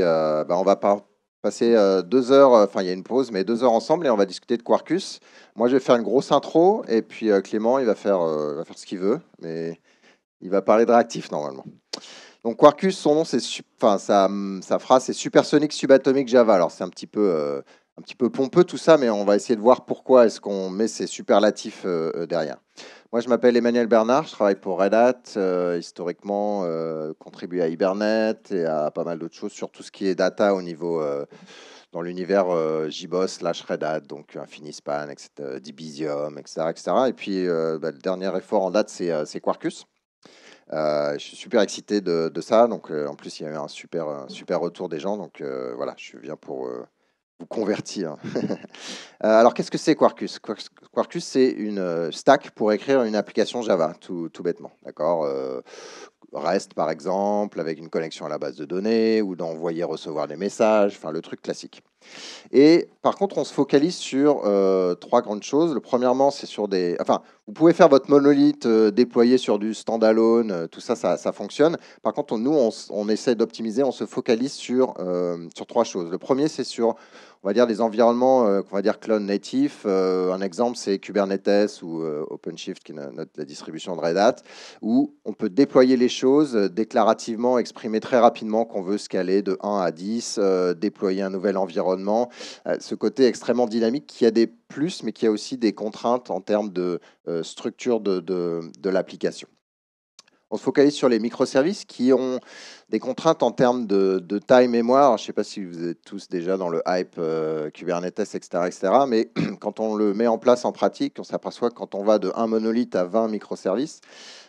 Euh, bah, on va passer euh, deux heures, euh, enfin il y a une pause, mais deux heures ensemble et on va discuter de Quarkus. Moi je vais faire une grosse intro et puis Clément il va faire, faire ce qu'il veut, mais il va parler de réactif normalement. Donc Quarkus, son nom c'est, enfin sa, sa, phrase c'est supersonic subatomique Java. Alors c'est un petit peu un petit peu pompeux tout ça, mais on va essayer de voir pourquoi est-ce qu'on met ces superlatifs derrière. Moi, je m'appelle Emmanuel Bernard, je travaille pour Red Hat, euh, historiquement euh, contribué à Hibernate et à pas mal d'autres choses sur tout ce qui est data au niveau euh, dans l'univers euh, JBoss Red Hat, donc Infinispan, etc., Dibisium, etc., etc. Et puis, bah, le dernier effort en date, c'est Quarkus. je suis super excité de, ça. Donc, en plus, il y a eu un super, un super retour des gens. Donc, voilà, je viens pour convertir. Euh, alors, qu'est-ce que c'est Quarkus Quarkus, c'est une euh, stack pour écrire une application Java, tout, tout bêtement. D'accord euh, REST, par exemple, avec une connexion à la base de données, ou d'envoyer, recevoir des messages, enfin, le truc classique. Et par contre, on se focalise sur trois grandes choses. Le premièrement, c'est sur des... Enfin, vous pouvez faire votre monolithe déployé sur du standalone, tout ça, ça, ça, fonctionne. Par contre, nous, on, on essaie d'optimiser, on se focalise sur, sur trois choses. Le premier, c'est sur on va dire des environnements euh, qu'on va dire clone natif. Euh, un exemple, c'est Kubernetes ou euh, OpenShift, qui est la distribution de Red Hat, où on peut déployer les choses déclarativement, exprimer très rapidement qu'on veut scaler de 1 à 10, déployer un nouvel environnement. ce côté extrêmement dynamique qui a des plus, mais qui a aussi des contraintes en termes de structure de, de l'application. On se focalise sur les microservices qui ont des contraintes en termes de, taille mémoire. Je ne sais pas si vous êtes tous déjà dans le hype euh, Kubernetes, etc., etc. Mais quand on le met en place en pratique, on s'aperçoit que quand on va de un monolithe à 20 microservices,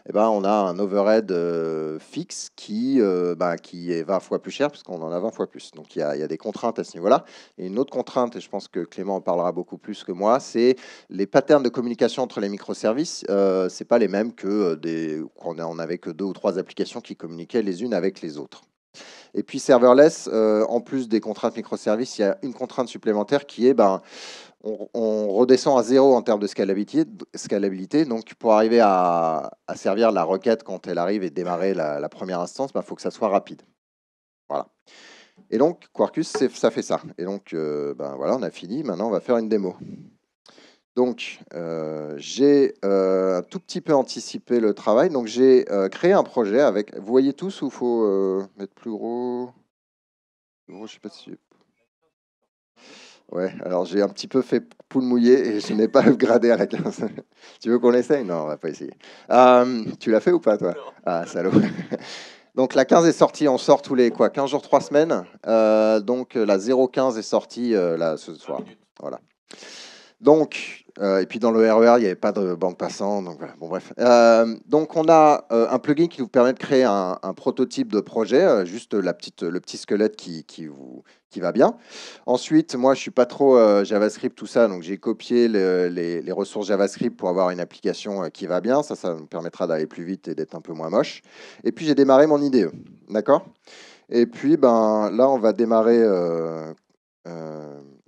eh ben, on a un overhead euh, fixe qui, euh, bah, qui est 20 fois plus cher, puisqu'on en a 20 fois plus. Donc il y, a des contraintes à ce niveau-là. Et une autre contrainte, et je pense que Clément en parlera beaucoup plus que moi, c'est les patterns de communication entre les microservices. c'est pas les mêmes que des, qu'on avait que deux ou trois applications qui communiquaient les unes avec les autres. Et puis serverless, euh, en plus des contraintes microservices, il y a une contrainte supplémentaire qui est ben, on, redescend à zéro en termes de scalabilité. donc pour arriver à, servir la requête quand elle arrive et démarrer la, première instance, il ben, faut que ça soit rapide. Voilà. Et donc Quarkus, ça fait ça. Et donc euh, ben, voilà, on a fini. Maintenant, on va faire une démo. Donc, euh, j'ai euh, un tout petit peu anticipé le travail. Donc, j'ai euh, créé un projet avec. Vous voyez tous il faut mettre plus gros gros, je sais pas si. Ouais, alors j'ai un petit peu fait poule mouillée et je n'ai pas upgradé à la 15. tu veux qu'on essaye Non, on va pas essayer. tu l'as fait ou pas, toi Ah, salaud Donc la 15 est sortie, on sort tous les quoi 15 jours, 3 semaines. donc la 015 est sortie ce soir. Voilà. Donc, euh, et puis dans le RER, e il n'y avait pas de bande passante. Donc, bref. Euh, donc, on a euh, un plugin qui nous permet de créer un, prototype de projet, juste la petite, le petit squelette qui, vous, qui va bien. Ensuite, moi, je ne suis pas trop JavaScript, tout ça. Donc, j'ai copié les, ressources JavaScript pour avoir une application qui va bien. Ça, ça me permettra d'aller plus vite et d'être un peu moins moche. Et puis, j'ai démarré mon IDE. D'accord Et puis, ben, là, on va démarrer.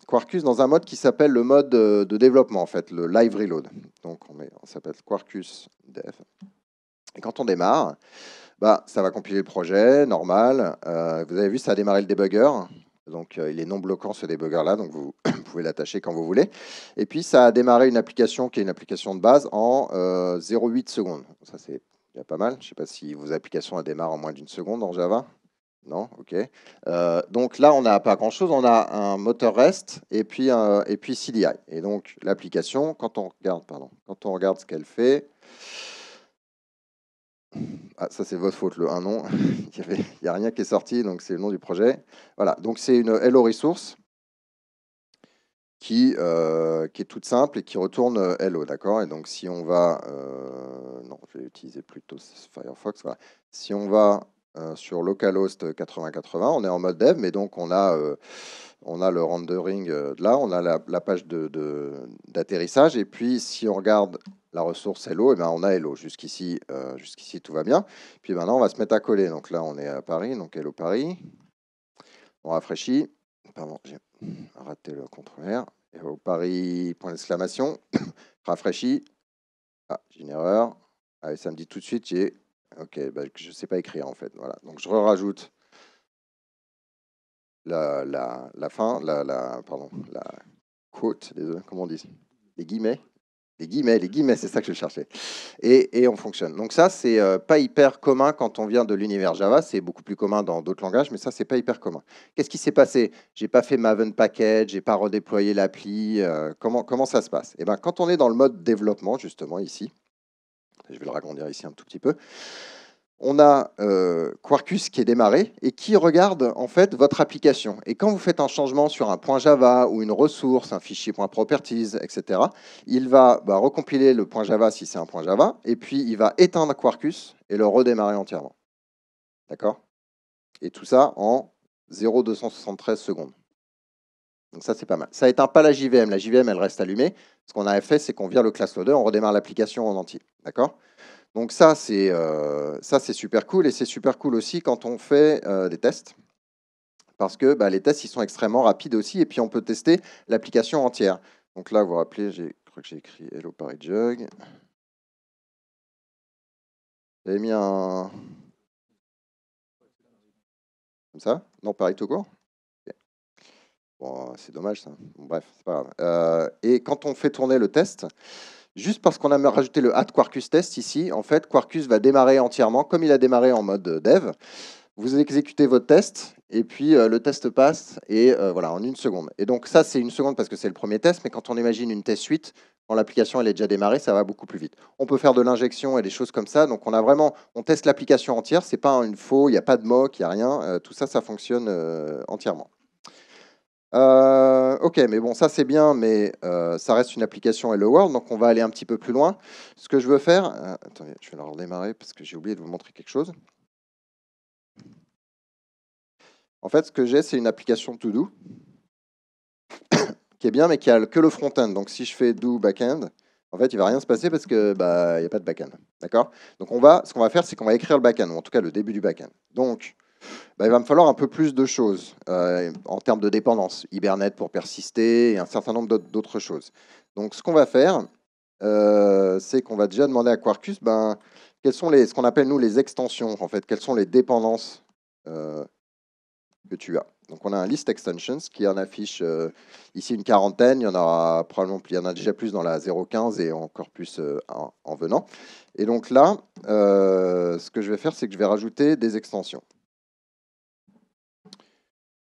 Quarkus dans un mode qui s'appelle le mode de développement, en fait, le live reload. Donc on, on s'appelle Quarkus dev. Et quand on démarre, bah, ça va compiler le projet, normal. Euh, vous avez vu, ça a démarré le debugger. Donc euh, il est non bloquant ce débugger là, donc vous pouvez l'attacher quand vous voulez. Et puis ça a démarré une application qui est une application de base en 0,8 euh, secondes. Ça c'est pas mal. Je ne sais pas si vos applications démarrent en moins d'une seconde en Java. Non, ok. Euh, donc là, on n'a pas grand-chose. On a un moteur REST et puis, et puis CDI. Et donc l'application, quand on regarde, pardon, quand on regarde ce qu'elle fait, ah, ça c'est votre faute, le 1 nom. Il n'y a rien qui est sorti, donc c'est le nom du projet. Voilà, donc c'est une Hello Resource qui, euh, qui est toute simple et qui retourne euh, Hello, d'accord Et donc si on va... non, je vais utiliser plutôt Firefox. Si on va euh, sur localhost 8080. On est en mode dev, mais donc on a, euh, on a le rendering euh, de là, on a la, page d'atterrissage. De, d'atterrissage, et puis, si on regarde la ressource Hello, et eh bien on a Hello. Jusqu'ici, jusqu'ici tout va bien. Puis maintenant, on va se mettre à coller. Donc là, on est à Paris, donc Hello Paris. On rafraîchit. Pardon, j'ai raté le contrôleur, Hello Paris, point d'exclamation. Rafraîchit. Ah, j'ai une erreur. Allez, ah, ça me dit tout de suite, j'ai Ok, bah, je ne sais pas écrire en fait. Voilà. Donc je rajoute la, fin, la, la, pardon, la quote, comment on dit Les guillemets les guillemets, les guillemets, c'est ça que je cherchais. Et, on fonctionne. Donc ça, c'est n'est euh, pas hyper commun quand on vient de l'univers Java. C'est beaucoup plus commun dans d'autres langages, mais ça, c'est pas hyper commun. Qu'est-ce qui s'est passé J'ai pas fait Maven Package, j'ai pas redéployé l'appli. Euh, comment, comment ça se passe Eh bien, quand on est dans le mode développement, justement ici, je vais le ragrandir ici un tout petit peu. On a euh, Quarkus qui est démarré et qui regarde en fait votre application. Et quand vous faites un changement sur un point Java ou une ressource, un fichier .properties, etc., il va bah, recompiler le point Java si c'est un point Java, et puis il va éteindre Quarkus et le redémarrer entièrement. D'accord Et tout ça en 0,273 secondes. Donc ça, c'est pas mal. Ça éteint pas la JVM. La JVM, elle reste allumée. Ce qu'on a fait, c'est qu'on vire le class loader, on redémarre l'application en entier. D'accord Donc euh, ça, c'est super cool. Et c'est super cool aussi quand on fait euh, des tests. Parce que bah, les tests, ils sont extrêmement rapides aussi. Et puis, on peut tester l'application entière. Donc là, vous vous rappelez, je crois que j'ai écrit Hello Paris Jug. J'avais mis un... Comme ça Non, Paris tout court c'est dommage ça. bref, c'est pas grave. Euh, et quand on fait tourner le test, juste parce qu'on a rajouté le add Quarkus test ici, en fait, Quarkus va démarrer entièrement comme il a démarré en mode dev. Vous exécutez votre test et puis euh, le test passe et euh, voilà en une seconde. Et donc ça c'est une seconde parce que c'est le premier test, mais quand on imagine une test suite, quand l'application elle est déjà démarrée, ça va beaucoup plus vite. On peut faire de l'injection et des choses comme ça. Donc on a vraiment, on teste l'application entière. C'est pas une faux, il n'y a pas de mock, il n'y a rien. tout ça, ça fonctionne entièrement. Euh, ok, mais bon, ça c'est bien, mais euh, ça reste une application Hello World, donc on va aller un petit peu plus loin. Ce que je veux faire, euh, attendez, je vais la redémarrer parce que j'ai oublié de vous montrer quelque chose. En fait, ce que j'ai, c'est une application To Do qui est bien, mais qui a que le front-end. Donc si je fais Do Backend, en fait, il va rien se passer parce que bah, il n'y a pas de backend, d'accord Donc on va, ce qu'on va faire, c'est qu'on va écrire le backend, ou en tout cas le début du backend. Donc bah, il va me falloir un peu plus de choses euh, en termes de dépendance, Hibernate pour persister et un certain nombre d'autres choses. Donc, ce qu'on va faire, euh, c'est qu'on va déjà demander à Quarkus ben, quelles sont les, ce qu'on appelle nous les extensions, en fait, quelles sont les dépendances euh, que tu as. Donc, on a un list extensions qui en affiche ici une quarantaine. Il y en aura probablement il y en a déjà plus dans la 0.15 et encore plus en, venant. Et donc là, ce que je vais faire, c'est que je vais rajouter des extensions.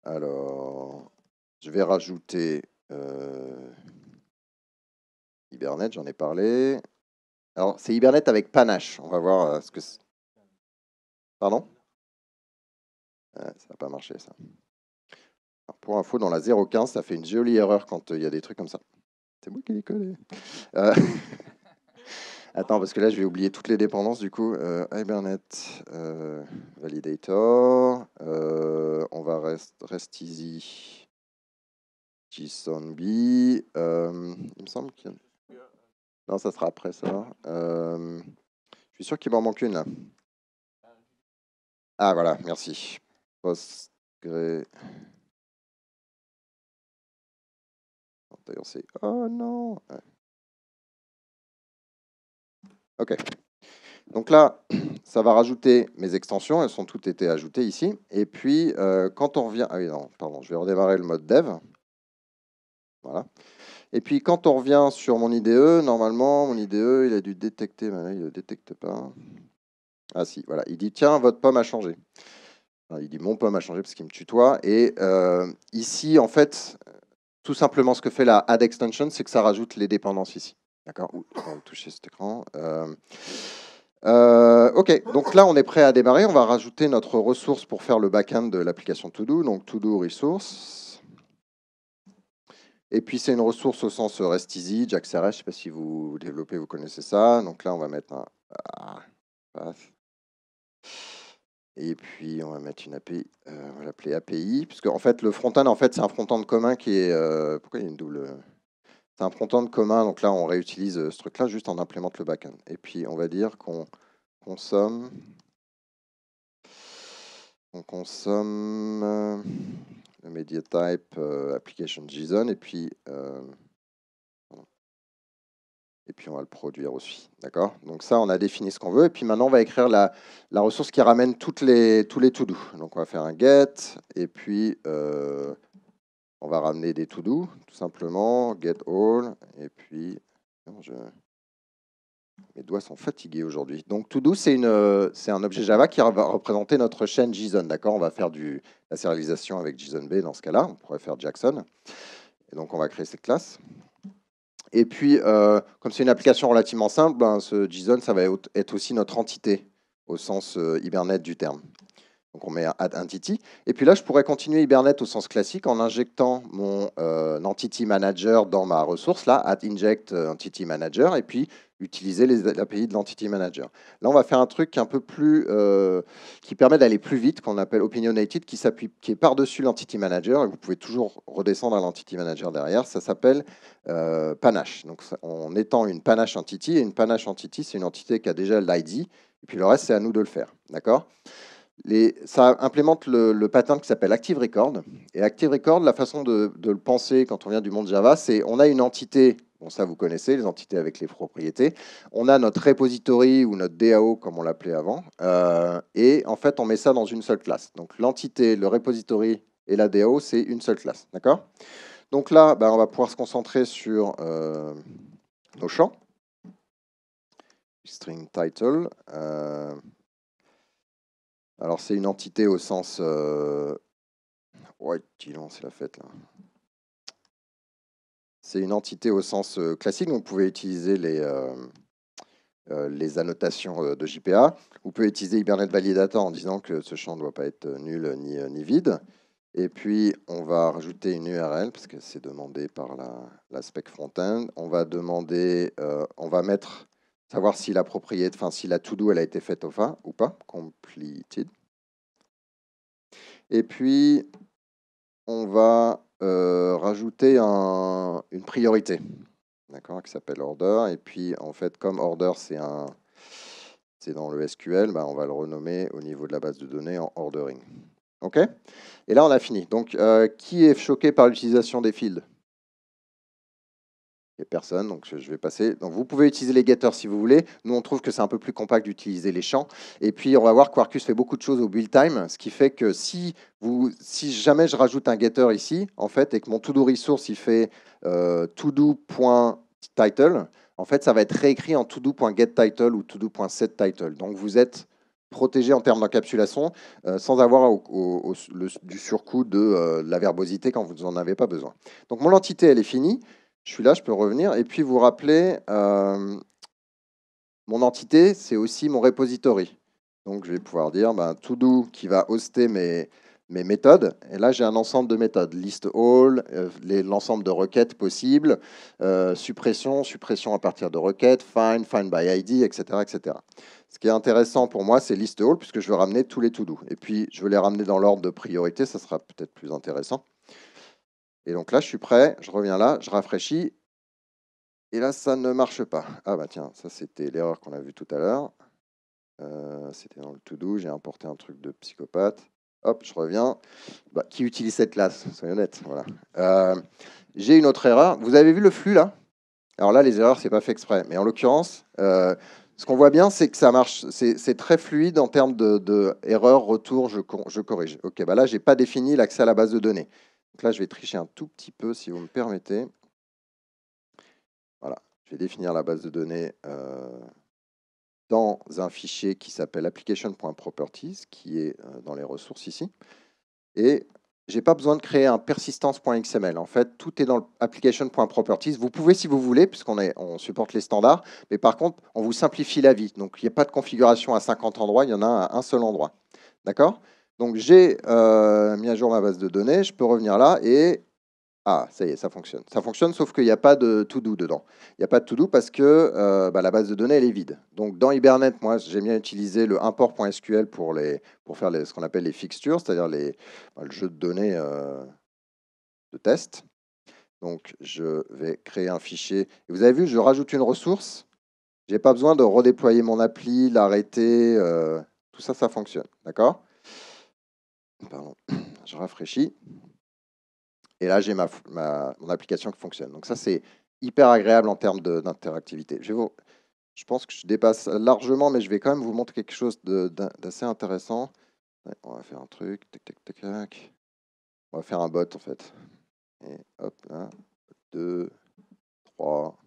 Alors, je vais rajouter euh, j'en ai parlé. Alors, c'est Hibernate avec panache. On va voir euh, ce que c'est. Pardon ah, Ça n'a pas marché, ça. pour info, dans la 015, ça fait une jolie erreur quand euh, il y a des trucs comme ça. C'est moi qui les connais Attends, parce que là, je vais oublier toutes les dépendances, du coup. Euh, Hibernate, euh, Validator, euh, on va rest, rest easy, JSONB. Euh, il me semble qu'il y a... Non, ça sera après ça. je suis sûr qu'il m'en manque une, Ah, voilà, merci. Postgre... D'ailleurs, c'est... Oh non OK. Donc là, ça va rajouter mes extensions. Elles sont toutes été ajoutées ici. Et puis, euh, quand on revient... Ah oui, non, pardon. Je vais redémarrer le mode dev. Voilà. Et puis, quand on revient sur mon IDE, normalement, mon IDE, il a dû détecter... Mais là, il ne détecte pas. Ah si, voilà. Il dit, tiens, votre pomme a changé. il dit, mon pomme a changé parce qu'il me tutoie. Et euh, ici, en fait, tout simplement, ce que fait la add extension, c'est que ça rajoute les dépendances ici. D'accord On va toucher cet écran. Euh, euh, ok, donc là on est prêt à démarrer. On va rajouter notre ressource pour faire le back-end de l'application To-Do, donc to Resource. Et puis c'est une ressource au sens euh, REST Easy, Jack je ne sais pas si vous développez, vous connaissez ça. Donc là on va mettre un. et puis on va mettre une API, on va l'appeler API, parce en fait le front-end, en fait, c'est un front-end commun qui est. pourquoi il y a une double. C'est un front de commun, donc là on réutilise euh, ce truc-là, juste en implémente le backend. Et puis on va dire qu'on consomme, on consomme euh, le media type euh, application JSON et puis et puis on va le produire aussi. D'accord Donc ça, on a défini ce qu'on veut. Et puis maintenant, on va écrire la, ressource qui ramène toutes les, tous les to-do. Donc on va faire un get, et puis on va ramener des to-do, tout simplement, get all, et puis, mes doigts sont fatigués aujourd'hui. Donc to-do, euh, c'est un objet Java qui va représenter notre chaîne JSON, d'accord On va faire du, la sérialisation avec JSONB dans ce cas-là, on pourrait faire Jackson. Et donc, on va créer cette classe. Et puis, euh, comme c'est une application relativement simple, ben, ce JSON, ça va être aussi notre entité, au sens euh, hibernate du terme. Donc on met un add entity. Et puis là, je pourrais continuer Hibernate au sens classique en injectant mon euh, entity manager dans ma ressource, là, add inject euh, entity manager, et puis utiliser les API de l'entity manager. Là, on va faire un truc un peu plus euh, qui permet d'aller plus vite, qu'on appelle opinionated, qui s'appuie, qui est par-dessus l'entity manager, et vous pouvez toujours redescendre à l'entity manager derrière. Ça s'appelle panache. Donc, on étend une panache entity, et une panache entity, c'est une entité qui a déjà l'ID, et puis le reste, c'est à nous de le faire. D'accord ça implémente le, pattern qui s'appelle Active Record. Et Active Record, la façon de, le penser quand on vient du monde Java, c'est on a une entité, bon ça vous connaissez, les entités avec les propriétés, on a notre repository ou notre DAO comme on l'appelait avant, euh, et en fait on met ça dans une seule classe. Donc l'entité, le repository et la DAO, c'est une seule classe. D'accord Donc là, ben, on va pouvoir se concentrer sur euh, nos champs. String title. Euh, alors c'est une entité au sens... Euh, la fête C'est une entité au sens euh, classique, On vous pouvez utiliser les, euh, les annotations de JPA. Vous pouvez utiliser Hibernate Validator en disant que ce champ ne doit pas être nul ni, ni vide. Et puis, on va rajouter une URL, parce que c'est demandé par la, spec front-end. On va demander, on va mettre savoir si la propriété, enfin si la to-do elle a été faite au fin ou pas, completed. Et puis on va euh, rajouter un, une priorité, d'accord, qui s'appelle order. Et puis en fait, comme order c'est un c'est dans le SQL, ben, on va le renommer au niveau de la base de données en ordering. OK Et là, on a fini. Donc, euh, qui est choqué par l'utilisation des fields il n'y a personne, donc je vais passer. Donc vous pouvez utiliser les getters si vous voulez. Nous, on trouve que c'est un peu plus compact d'utiliser les champs. Et puis, on va voir Quarkus fait beaucoup de choses au build time, ce qui fait que si, vous, si jamais je rajoute un getter ici, en fait, et que mon todo resource, il fait euh, todo.title, en fait, ça va être réécrit en todo.getTitle ou todo.setTitle. Donc, vous êtes protégé en termes d'encapsulation euh, sans avoir au, du surcoût de, euh, de la verbosité quand vous n'en avez pas besoin. Donc, mon entité, elle est finie je suis là, je peux revenir. Et puis vous rappelez, euh, mon entité, c'est aussi mon repository. Donc je vais pouvoir dire ben, tout doux qui va hoster mes, mes méthodes. Et là, j'ai un ensemble de méthodes, list all, euh, l'ensemble de requêtes possibles, euh, suppression, suppression à partir de requêtes, find, find by ID, etc. etc. Ce qui est intéressant pour moi, c'est list all, puisque je veux ramener tous les to-do. Et puis, je veux les ramener dans l'ordre de priorité, ça sera peut-être plus intéressant. Et donc là, je suis prêt, je reviens là, je rafraîchis. Et là, ça ne marche pas. Ah bah tiens, ça c'était l'erreur qu'on a vue tout à l'heure. Euh, c'était dans le to-do, j'ai importé un truc de psychopathe. Hop, je reviens. Bah, qui utilise cette classe Soyons honnêtes. Voilà. Euh, j'ai une autre erreur. Vous avez vu le flux là Alors là, les erreurs, c'est pas fait exprès. Mais en l'occurrence, euh, ce qu'on voit bien, c'est que ça marche. C'est très fluide en termes de, de erreur, retour, je, je corrige. Ok, bah là, j'ai pas défini l'accès à la base de données. Donc là, je vais tricher un tout petit peu, si vous me permettez. Voilà, je vais définir la base de données euh, dans un fichier qui s'appelle application.properties, qui est euh, dans les ressources ici. Et j'ai pas besoin de créer un persistence.xml. En fait, tout est dans application.properties. Vous pouvez si vous voulez, puisqu'on on supporte les standards, mais par contre, on vous simplifie la vie. Donc, il n'y a pas de configuration à 50 endroits, il y en a à un seul endroit. D'accord donc j'ai euh, mis à jour ma base de données, je peux revenir là et... Ah, ça y est, ça fonctionne. Ça fonctionne, sauf qu'il n'y a pas de to doux dedans. Il n'y a pas de to doux parce que euh, bah, la base de données, elle est vide. Donc dans Hibernate, moi, j'ai bien utilisé le import.sql pour, pour faire ce qu'on appelle les fixtures, c'est-à-dire les, bah, le jeu de données euh, de test. Donc je vais créer un fichier. Et vous avez vu, je rajoute une ressource. Je n'ai pas besoin de redéployer mon appli, l'arrêter. tout ça, ça fonctionne. D'accord Pardon. Je rafraîchis. Et là, j'ai ma, ma, mon application qui fonctionne. Donc ça, c'est hyper agréable en termes d'interactivité. Je, je pense que je dépasse largement, mais je vais quand même vous montrer quelque chose d'assez intéressant. on va faire un truc. On va faire un bot, en fait. Et hop, 1, 2, 3,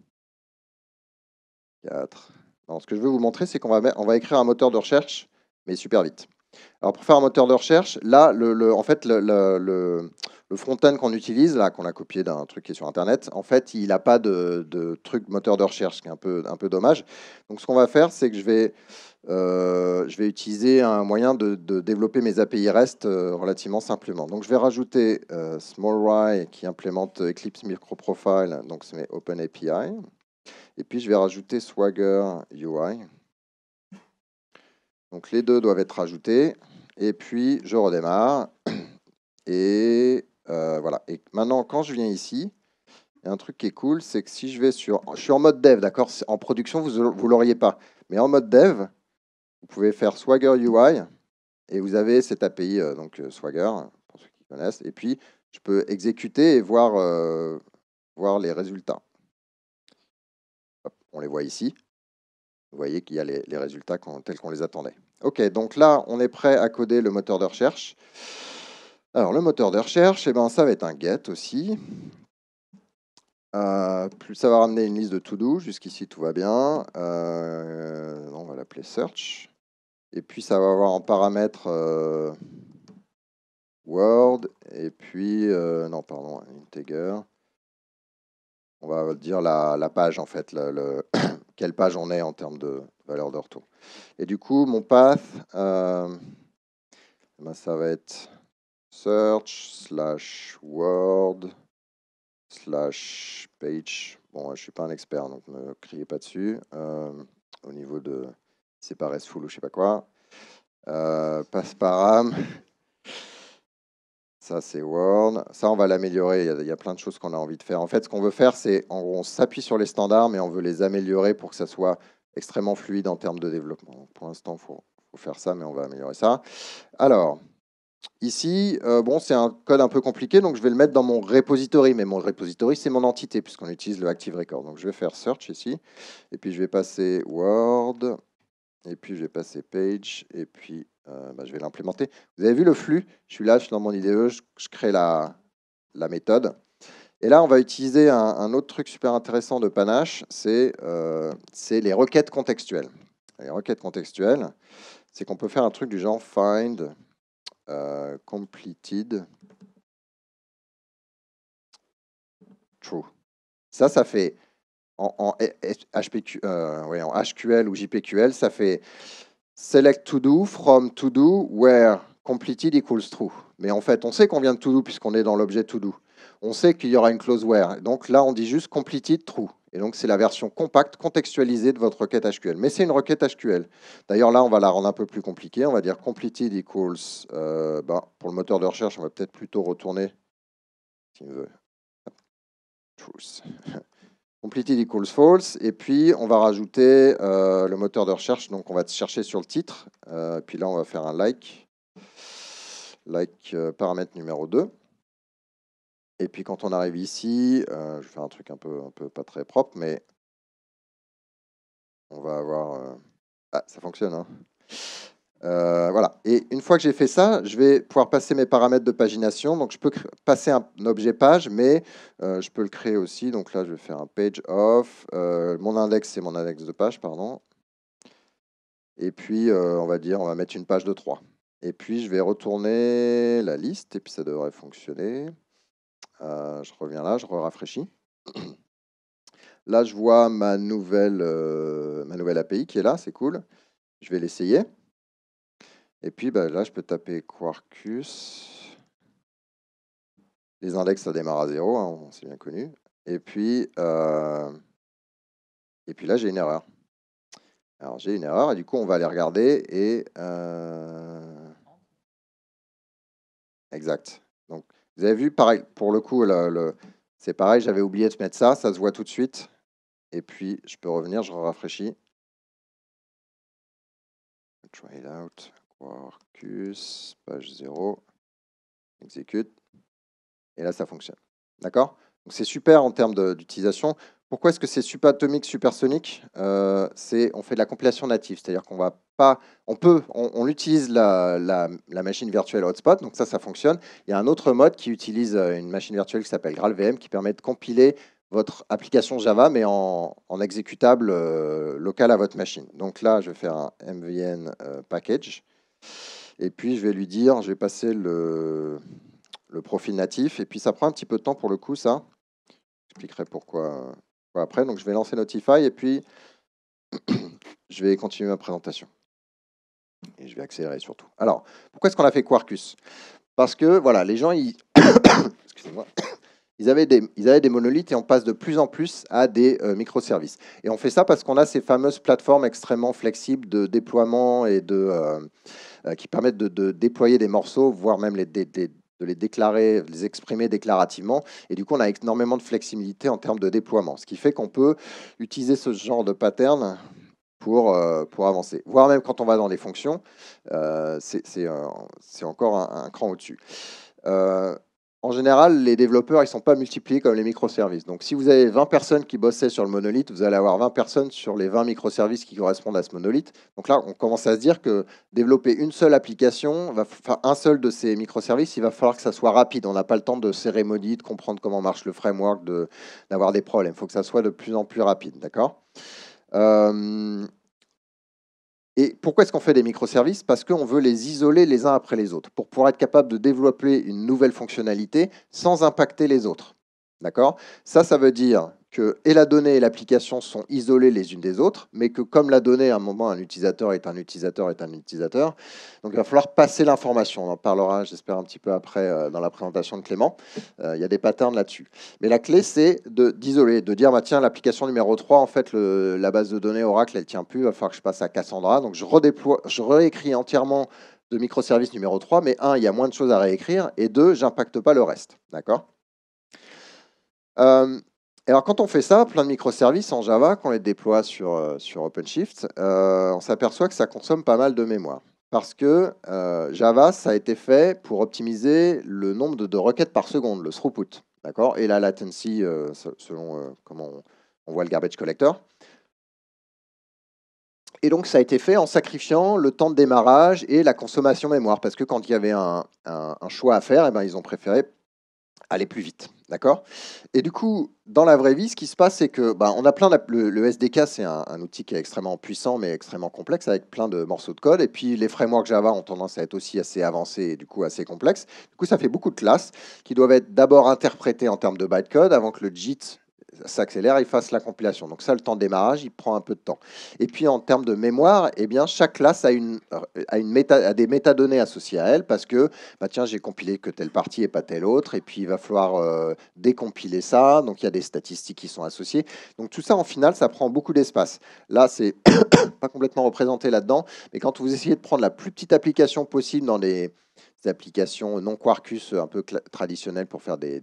4. ce que je veux vous montrer, c'est qu'on va, on va écrire un moteur de recherche, mais super vite. Alors pour faire un moteur de recherche, là, le, en fait, le, front-end qu'on utilise, là, qu'on a copié d'un truc qui est sur Internet, en fait, il n'a pas de, truc moteur de recherche, ce qui est un peu, dommage. Donc ce qu'on va faire, c'est que je vais, euh, utiliser un moyen de, développer mes API REST euh, relativement simplement. Donc je vais rajouter SmallRye euh, SmallRy qui implémente Eclipse MicroProfile, donc c'est mes OpenAPI. Et puis je vais rajouter Swagger UI donc les deux doivent être ajoutés Et puis je redémarre. Et euh, voilà. Et maintenant, quand je viens ici, un truc qui est cool, c'est que si je vais sur... Je suis en mode dev, d'accord En production, vous ne l'auriez pas. Mais en mode dev, vous pouvez faire Swagger UI. Et vous avez cette API, euh, donc euh, Swagger, pour ceux qui connaissent. Et puis, je peux exécuter et voir, voir les résultats. on les voit ici. Vous voyez qu'il y a les, résultats tels qu'on les attendait. OK, donc là, on est prêt à coder le moteur de recherche. Alors, le moteur de recherche, eh ben, ça va être un get aussi. Euh, ça va ramener une liste de to-do. Jusqu'ici, tout va bien. Euh, on va l'appeler search. Et puis, ça va avoir en paramètre euh, Word. Et puis, non, pardon, integer. On va dire la, page, en fait, quelle page on est en termes de valeur de retour. Et du coup, mon path, euh, eh ben, ça va être search slash word slash page. Bon, je suis pas un expert, donc ne criez pas dessus. Euh, au niveau de c'est full ou je sais pas quoi. Euh, passe param, ça, c'est Word. Ça, on va l'améliorer. Il, y a plein de choses qu'on a envie de faire. En fait, ce qu'on veut faire, c'est on s'appuie sur les standards, mais on veut les améliorer pour que ça soit extrêmement fluide en termes de développement. pour l'instant, il faut, faire ça, mais on va améliorer ça. Alors, ici, euh, bon, c'est un code un peu compliqué, donc je vais le mettre dans mon repository. Mais mon repository, c'est mon entité, puisqu'on utilise le Active Record. Donc, je vais faire Search ici, et puis je vais passer Word, et puis je vais passer Page, et puis euh, bah, je vais l'implémenter. Vous avez vu le flux Je suis là, je suis dans mon IDE, je, crée la, méthode. Et là, on va utiliser un, autre truc super intéressant de Panache, euh, c'est les requêtes contextuelles. Les requêtes contextuelles, c'est qu'on peut faire un truc du genre find euh, completed true. Ça, ça fait en, en HQL ou JPQL, ça fait select to do from to do where completed equals true. Mais en fait, on sait qu'on vient de to do puisqu'on est dans l'objet to do. On sait qu'il y aura une clause where. donc là, on dit juste completed true. Et donc, c'est la version compacte, contextualisée de votre requête HQL. Mais c'est une requête HQL. D'ailleurs, là, on va la rendre un peu plus compliquée. On va dire completed equals. Euh, ben, pour le moteur de recherche, on va peut-être plutôt retourner, truth. Completed equals false. Et puis, on va rajouter euh, le moteur de recherche. Donc, on va chercher sur le titre. Euh, puis là, on va faire un like. Like euh, paramètre numéro 2. Et puis, quand on arrive ici, je vais faire un truc un peu, un peu pas très propre, mais on va avoir... Ah, ça fonctionne. Hein euh, voilà. Et une fois que j'ai fait ça, je vais pouvoir passer mes paramètres de pagination. Donc, je peux passer un, objet page, mais euh, je peux le créer aussi. Donc là, je vais faire un page of euh, mon index, c'est mon index de page, pardon. Et puis, on va dire, on va mettre une page de 3. Et puis, je vais retourner la liste, et puis ça devrait fonctionner. je reviens là, je rafraîchis. Là, je vois ma nouvelle, ma nouvelle API qui est là, c'est cool. Je vais l'essayer. Et puis ben, là, je peux taper Quarkus. Les index, ça démarre à zéro. c'est hein, bien connu. Et puis, euh, et puis là, j'ai une erreur. Alors j'ai une erreur et du coup on va aller regarder et euh, exact. Donc vous avez vu pareil pour le coup c'est pareil j'avais oublié de mettre ça ça se voit tout de suite et puis je peux revenir je rafraîchis. Try it out. Quarkus, page 0, exécute. Et là, ça fonctionne. D'accord Donc c'est super en termes d'utilisation. Pourquoi est-ce que c'est atomique supersonique euh, C'est on fait de la compilation native, c'est-à-dire qu'on va pas, on peut, on, utilise la, la, machine virtuelle hotspot, donc ça, ça fonctionne. Il y a un autre mode qui utilise euh, une machine virtuelle qui s'appelle GraalVM, qui permet de compiler votre application Java, mais en, exécutable euh, local à votre machine. Donc là, je vais faire un MVN euh, package et puis, je vais lui dire, je vais passer le, profil natif. Et puis, ça prend un petit peu de temps pour le coup, ça. J'expliquerai pourquoi, pourquoi après. Donc, je vais lancer Notify et puis je vais continuer ma présentation. Et je vais accélérer surtout. Alors, pourquoi est-ce qu'on a fait Quarkus Parce que, voilà, les gens, ils... Ils avaient, des, monolithes et on passe de plus en plus à des euh, microservices. Et on fait ça parce qu'on a ces fameuses plateformes extrêmement flexibles de déploiement et de, euh, euh, qui permettent de, déployer des morceaux, voire même de les déclarer, les exprimer déclarativement. Et du coup, on a énormément de flexibilité en termes de déploiement, ce qui fait qu'on peut utiliser ce genre de pattern pour, euh, pour avancer. Voire même quand on va dans les fonctions, euh, c'est encore un cran au-dessus en général, les développeurs, ils ne sont pas multipliés comme les microservices. Donc, si vous avez 20 personnes qui bossaient sur le monolithe, vous allez avoir 20 personnes sur les 20 microservices qui correspondent à ce monolithe. Donc là, on commence à se dire que développer une seule application, un seul de ces microservices, il va falloir que ça soit rapide. On n'a pas le temps de cérémonie, de comprendre comment marche le framework, d'avoir des problèmes. Il faut que ça soit de plus en plus rapide, d'accord euh, et pourquoi est-ce qu'on fait des microservices Parce qu'on veut les isoler les uns après les autres, pour pouvoir être capable de développer une nouvelle fonctionnalité sans impacter les autres. D'accord Ça, ça veut dire que et la donnée et l'application sont isolées les unes des autres, mais que comme la donnée, à un moment, un utilisateur est un utilisateur est un utilisateur, donc il va falloir passer l'information. On en parlera, j'espère, un petit peu après euh, dans la présentation de Clément. Euh, il y a des patterns là-dessus. Mais la clé, c'est d'isoler, de, dire, bah, tiens, l'application numéro 3, en fait, la base de données Oracle, elle tient plus, il va falloir que je passe à Cassandra. Donc je redéploie, je réécris entièrement de microservice numéro 3, mais un, il y a moins de choses à réécrire, et deux, j'impacte pas le reste. D'accord euh, alors quand on fait ça, plein de microservices en Java, qu'on les déploie sur, euh, OpenShift, euh, on s'aperçoit que ça consomme pas mal de mémoire. Parce que euh, Java, ça a été fait pour optimiser le nombre de, requêtes par seconde, le throughput, d'accord Et la latency, selon comment on, voit le garbage collector. Et donc, ça a été fait en sacrifiant le temps de démarrage et la consommation mémoire, parce que quand il y avait un, choix à faire, eh ben, ils ont préféré aller plus vite. D'accord Et du coup, dans la vraie vie, ce qui se passe, c'est que bah, on a plein le, SDK, c'est un, outil qui est extrêmement puissant, mais extrêmement complexe, avec plein de morceaux de code. Et puis les frameworks Java ont tendance à être aussi assez avancés et du coup assez complexes. Du coup, ça fait beaucoup de classes qui doivent être d'abord interprétées en termes de bytecode avant que le JIT s'accélère et fasse la compilation. Donc ça, le temps de démarrage, il prend un peu de temps. Et puis en termes de mémoire, eh bien, chaque classe a, une, a, une méta, des métadonnées associées à elle parce que, bah, tiens, j'ai compilé que telle partie et pas telle autre, et puis il va falloir euh, décompiler ça. Donc il y a des statistiques qui sont associées. Donc tout ça, en final, ça prend beaucoup d'espace. Là, c'est pas complètement représenté là-dedans, mais quand vous essayez de prendre la plus petite application possible dans les applications non Quarkus euh, un peu traditionnelles pour faire des,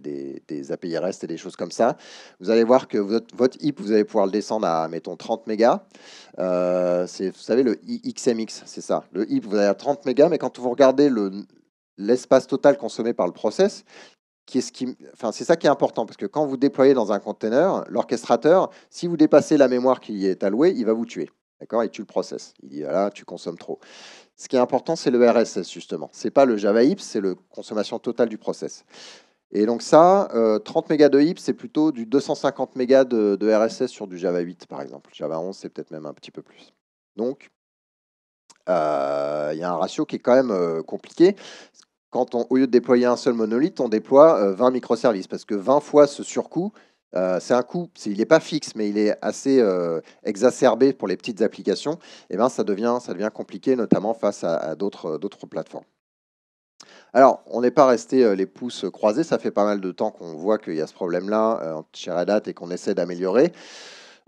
API REST et des choses comme ça. Vous allez voir que votre, votre heap, vous allez pouvoir le descendre à, mettons, 30 mégas. Euh, vous savez, le XMX, c'est ça. Le heap, vous allez à 30 mégas, mais quand vous regardez l'espace total consommé par le process, c'est ce enfin, ça qui est important parce que quand vous déployez dans un container, l'orchestrateur, si vous dépassez la mémoire qui y est allouée, il va vous tuer. D'accord Il tue le process. Il dit, voilà, là, tu consommes trop. Ce qui est important, c'est le RSS, justement. Ce n'est pas le Java HIP, c'est la consommation totale du process. Et donc ça, 30 euh, mégas de HIP, c'est plutôt du 250 mégas de, RSS sur du Java 8, par exemple. Java 11, c'est peut-être même un petit peu plus. Donc, euh, il y a un ratio qui est quand même euh, compliqué. Quand on, au lieu de déployer un seul monolithe, on déploie 20 microservices, parce que 20 fois ce surcoût, euh, c'est un coût, il n'est pas fixe, mais il est assez euh, exacerbé pour les petites applications. Et eh bien ça devient, ça devient compliqué, notamment face à, à d'autres euh, plateformes. Alors, on n'est pas resté les pouces croisés. Ça fait pas mal de temps qu'on voit qu'il y a ce problème-là chez Red Hat et qu'on essaie d'améliorer.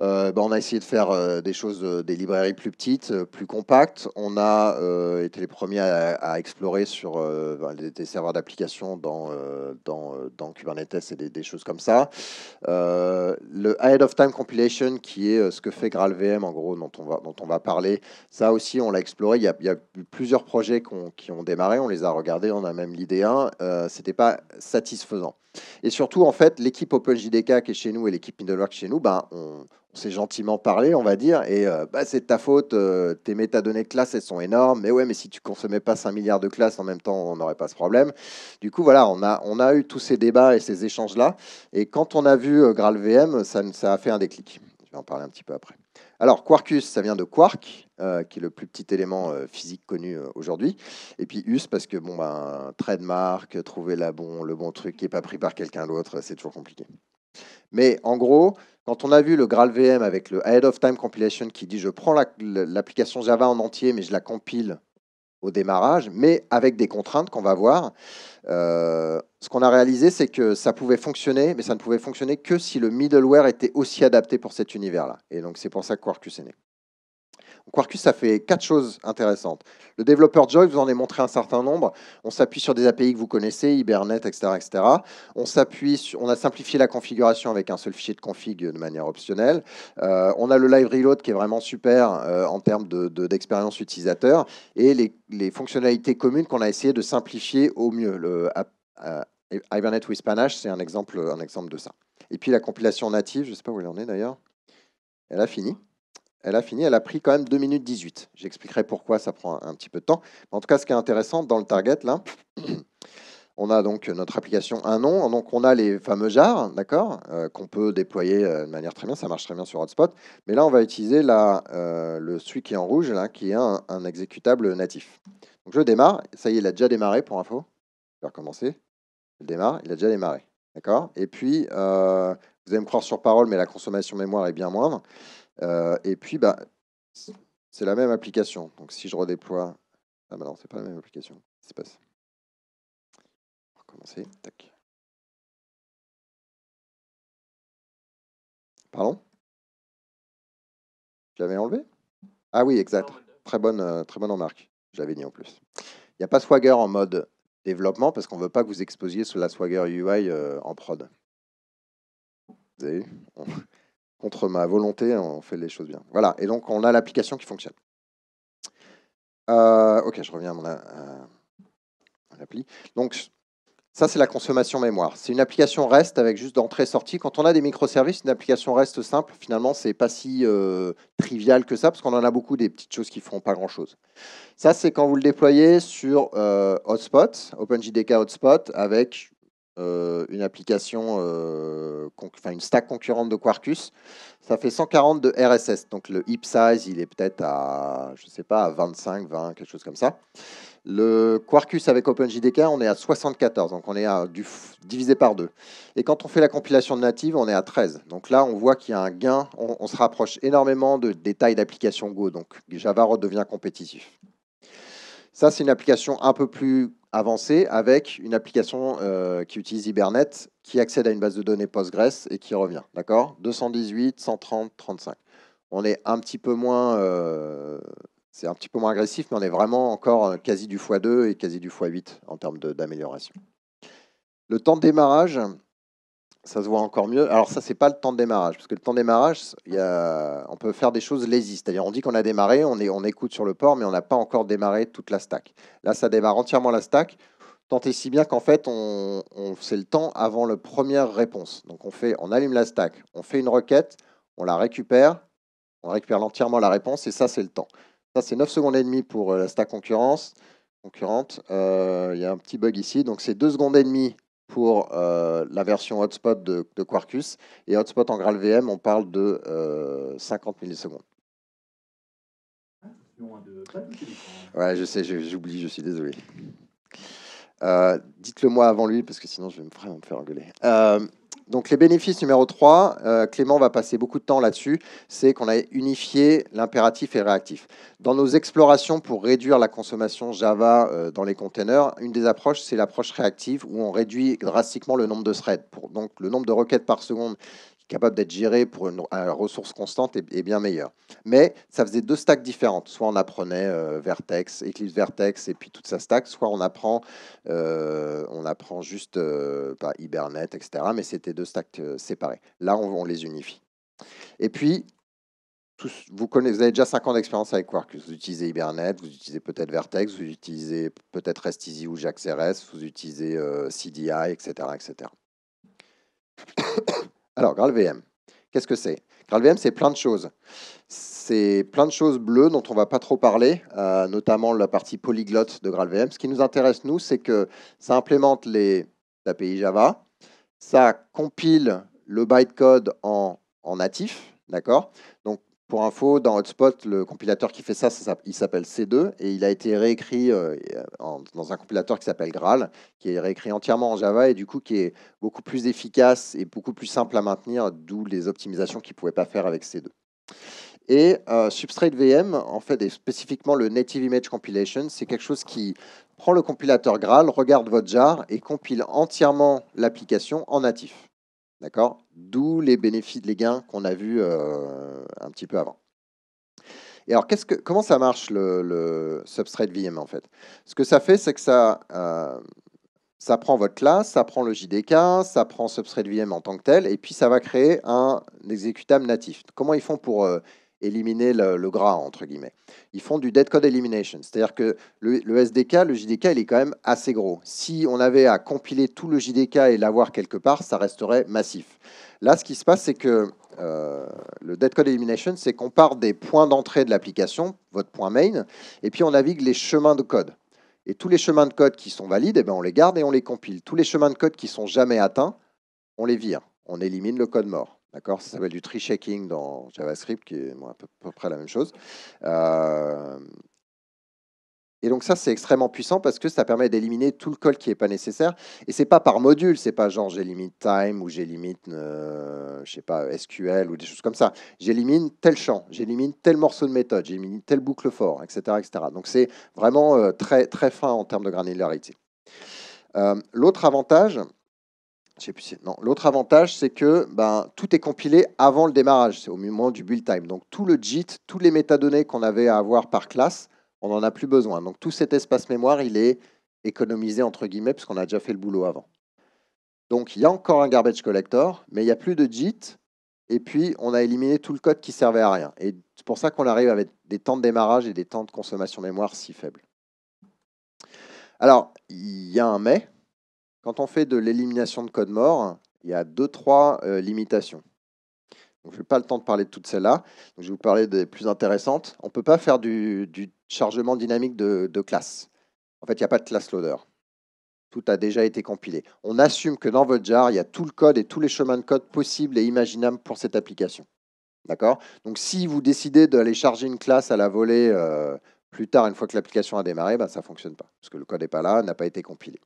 Euh, bah, on a essayé de faire euh, des choses, euh, des librairies plus petites, plus compactes. On a été les premiers à, explorer sur bah, des, serveurs d'application dans, dans, dans, Kubernetes et des, choses comme ça. le Ahead of Time Compilation, qui est ce que fait GraalVM, en gros, dont on va, dont on va parler, ça aussi, on l'a exploré. Il y, a, il plusieurs projets qui ont démarré, on les a regardés, on a même l'idée 1. n'était pas satisfaisant. Et surtout, en fait, l'équipe OpenJDK qui est chez nous et l'équipe Middleware qui est chez nous, ben, on, s'est gentiment parlé, on va dire, et euh, bah, c'est de ta faute, tes euh, métadonnées de classe, elles sont énormes, mais ouais, mais si tu consommais pas 5 milliards de classes en même temps, on n'aurait pas ce problème. Du coup, voilà, on a, on a eu tous ces débats et ces échanges-là, et quand on a vu euh, GraalVM, ça, ça a fait un déclic. Je vais en parler un petit peu après. Alors, Quarkus, ça vient de quark, euh, qui est le plus petit élément euh, physique connu euh, aujourd'hui. Et puis us, parce que, bon, ben, trademark, trouver la bon, le bon truc qui n'est pas pris par quelqu'un d'autre, c'est toujours compliqué. Mais en gros, quand on a vu le GraalVM avec le Ahead of Time Compilation qui dit je prends l'application Java en entier, mais je la compile au démarrage, mais avec des contraintes qu'on va voir. Euh, ce qu'on a réalisé, c'est que ça pouvait fonctionner, mais ça ne pouvait fonctionner que si le middleware était aussi adapté pour cet univers-là. Et donc c'est pour ça que Quarkus est né. Quarkus, ça fait quatre choses intéressantes. Le développeur Joy, vous en ai montré un certain nombre. On s'appuie sur des API que vous connaissez, Hibernate, etc. etc. On, on a simplifié la configuration avec un seul fichier de config de manière optionnelle. Euh, on a le Live Reload qui est vraiment super euh, en termes d'expérience de, utilisateur et les, fonctionnalités communes qu'on a essayé de simplifier au mieux. Le, euh, Hibernate with Panache, c'est un exemple, un exemple de ça. Et puis la compilation native, je ne sais pas où elle en est d'ailleurs. Elle a fini elle a fini, elle a pris quand même 2 minutes 18. J'expliquerai pourquoi ça prend un, petit peu de temps. en tout cas, ce qui est intéressant dans le target, là, on a donc notre application un nom, donc on a les fameux jars, d'accord, euh, qu'on peut déployer euh, de manière très bien, ça marche très bien sur Hotspot. Mais là, on va utiliser la, euh, le celui qui est en rouge, là, qui est un, exécutable natif. Donc je démarre, ça y est, il a déjà démarré pour info. Je vais recommencer. Il démarre, il a déjà démarré. D'accord Et puis, vous allez me croire sur parole, mais la consommation mémoire est bien moindre. Euh, et puis, bah, c'est la même application. Donc, si je redéploie. Ah, bah non, c'est pas la même application. C'est ce qui passe On va recommencer. Tac. Pardon Je l'avais enlevé Ah oui, exact. Très bonne, euh, très bonne remarque. Je l'avais dit en plus. Il n'y a pas Swagger en mode développement parce qu'on ne veut pas que vous exposiez la Swagger UI euh, en prod. Vous avez vu contre ma volonté, on fait les choses bien. Voilà, et donc on a l'application qui fonctionne. Euh, ok, je reviens à mon, appli. Donc, ça, c'est la consommation mémoire. C'est une application REST avec juste d'entrée-sortie. Quand on a des microservices, une application REST simple, finalement, c'est pas si euh, trivial que ça, parce qu'on en a beaucoup des petites choses qui font pas grand-chose. Ça, c'est quand vous le déployez sur euh, Hotspot, OpenJDK Hotspot, avec euh, une application, euh, enfin une stack concurrente de Quarkus, ça fait 140 de RSS. Donc le heap size, il est peut-être à, je sais pas, à 25, 20, quelque chose comme ça. Le Quarkus avec OpenJDK, on est à 74, donc on est à du divisé par deux. Et quand on fait la compilation native, on est à 13. Donc là, on voit qu'il y a un gain, on, se rapproche énormément de, des tailles d'application Go, donc Java redevient compétitif. Ça, c'est une application un peu plus avancé avec une application euh, qui utilise Hibernate, qui accède à une base de données Postgres et qui revient. D'accord 218, 130, 35. On est un petit peu moins, euh, c'est un petit peu moins agressif, mais on est vraiment encore euh, quasi du x2 et quasi du x8 en termes d'amélioration. Le temps de démarrage, ça se voit encore mieux. Alors ça, c'est pas le temps de démarrage, parce que le temps de démarrage, y a, on peut faire des choses lazy, c'est-à-dire on dit qu'on a démarré, on, est, on écoute sur le port, mais on n'a pas encore démarré toute la stack. Là, ça démarre entièrement la stack, tant et si bien qu'en fait, on, on c'est le temps avant la première réponse. Donc on fait, on allume la stack, on fait une requête, on la récupère, on récupère entièrement la réponse, et ça, c'est le temps. Ça, c'est 9 secondes et demie pour euh, la stack concurrence concurrente. Euh, il y a un petit bug ici, donc c'est 2 secondes et demie pour euh, la version hotspot de, Quarkus. Et hotspot en GraalVM, on parle de 50 euh, millisecondes. Ouais, je sais, j'oublie, je suis désolé. Euh, dites-le moi avant lui, parce que sinon je vais vraiment me faire engueuler. Donc les bénéfices numéro 3, euh, Clément va passer beaucoup de temps là-dessus, c'est qu'on a unifié l'impératif et réactif. Dans nos explorations pour réduire la consommation Java euh, dans les containers, une des approches, c'est l'approche réactive où on réduit drastiquement le nombre de threads. Pour, donc le nombre de requêtes par seconde capable d'être géré pour une, ressource constante est, bien meilleure. Mais ça faisait deux stacks différentes. Soit on apprenait euh, Vertex, Eclipse Vertex et puis toute sa stack, soit on apprend, euh, on apprend juste pas euh, bah, Hibernate, etc. Mais c'était deux stacks séparés. Là, on, les unifie. Et puis, vous, avez déjà 5 ans d'expérience avec Quarkus. Vous utilisez Hibernate, vous utilisez peut-être Vertex, vous utilisez peut-être RestEasy ou JaxRS, vous utilisez CDI, etc. etc. Alors, GraalVM, qu'est-ce que c'est GraalVM, c'est plein de choses. C'est plein de choses bleues dont on ne va pas trop parler, euh, notamment la partie polyglotte de GraalVM. Ce qui nous intéresse, nous, c'est que ça implémente les API Java, ça compile le bytecode en, en natif, d'accord Donc, pour info, dans Hotspot, le compilateur qui fait ça, il s'appelle C2 et il a été réécrit euh, dans un compilateur qui s'appelle Graal, qui est réécrit entièrement en Java et du coup qui est beaucoup plus efficace et beaucoup plus simple à maintenir, d'où les optimisations qu'il ne pouvait pas faire avec C2. Et euh, Substrate VM, en fait, et spécifiquement le Native Image Compilation, c'est quelque chose qui prend le compilateur Graal, regarde votre jar et compile entièrement l'application en natif. D'accord D'où les bénéfices, les gains qu'on a vus euh, un petit peu avant. Et alors, que, comment ça marche le, substrate VM en fait Ce que ça fait, c'est que ça, euh, ça prend votre classe, ça prend le JDK, ça prend substrate VM en tant que tel, et puis ça va créer un exécutable natif. Comment ils font pour euh, éliminer le, gras, entre guillemets. Ils font du dead code elimination, c'est-à-dire que le, SDK, le JDK, il est quand même assez gros. Si on avait à compiler tout le JDK et l'avoir quelque part, ça resterait massif. Là, ce qui se passe, c'est que euh, le dead code elimination, c'est qu'on part des points d'entrée de l'application, votre point main, et puis on navigue les chemins de code. Et tous les chemins de code qui sont valides, eh ben, on les garde et on les compile. Tous les chemins de code qui sont jamais atteints, on les vire. On élimine le code mort. D'accord Ça s'appelle du tree shaking dans JavaScript, qui est à, peu, près la même chose. Euh, et donc ça, c'est extrêmement puissant parce que ça permet d'éliminer tout le code qui n'est pas nécessaire. Et ce n'est pas par module, Ce n'est pas genre j'élimine time ou j'élimine, euh, je sais pas, SQL ou des choses comme ça. J'élimine tel champ, j'élimine tel morceau de méthode, j'élimine telle boucle fort, etc., etc. Donc c'est vraiment euh, très très fin en termes de granularité. L'autre avantage, non, l'autre avantage, c'est que ben, tout est compilé avant le démarrage, c'est au moment du build time. Donc tout le JIT, toutes les métadonnées qu'on avait à avoir par classe, on n'en a plus besoin. Donc tout cet espace mémoire, il est économisé entre guillemets, parce qu'on a déjà fait le boulot avant. Donc il y a encore un garbage collector, mais il n'y a plus de JIT. Et puis on a éliminé tout le code qui servait à rien. Et c'est pour ça qu'on arrive avec des temps de démarrage et des temps de consommation mémoire si faibles. Alors, il y a un mais quand on fait de l'élimination de code mort, il y a deux, trois euh, limitations. Donc, je n'ai pas le temps de parler de toutes celles-là. Je vais vous parler des plus intéressantes. On ne peut pas faire du, chargement dynamique de, classe. En fait, il n'y a pas de classe loader. Tout a déjà été compilé. On assume que dans votre jar, il y a tout le code et tous les chemins de code possibles et imaginables pour cette application. D'accord Donc, si vous décidez d'aller charger une classe à la volée euh, plus tard, une fois que l'application a démarré, ben, ça ne fonctionne pas. Parce que le code n'est pas là, n'a pas été compilé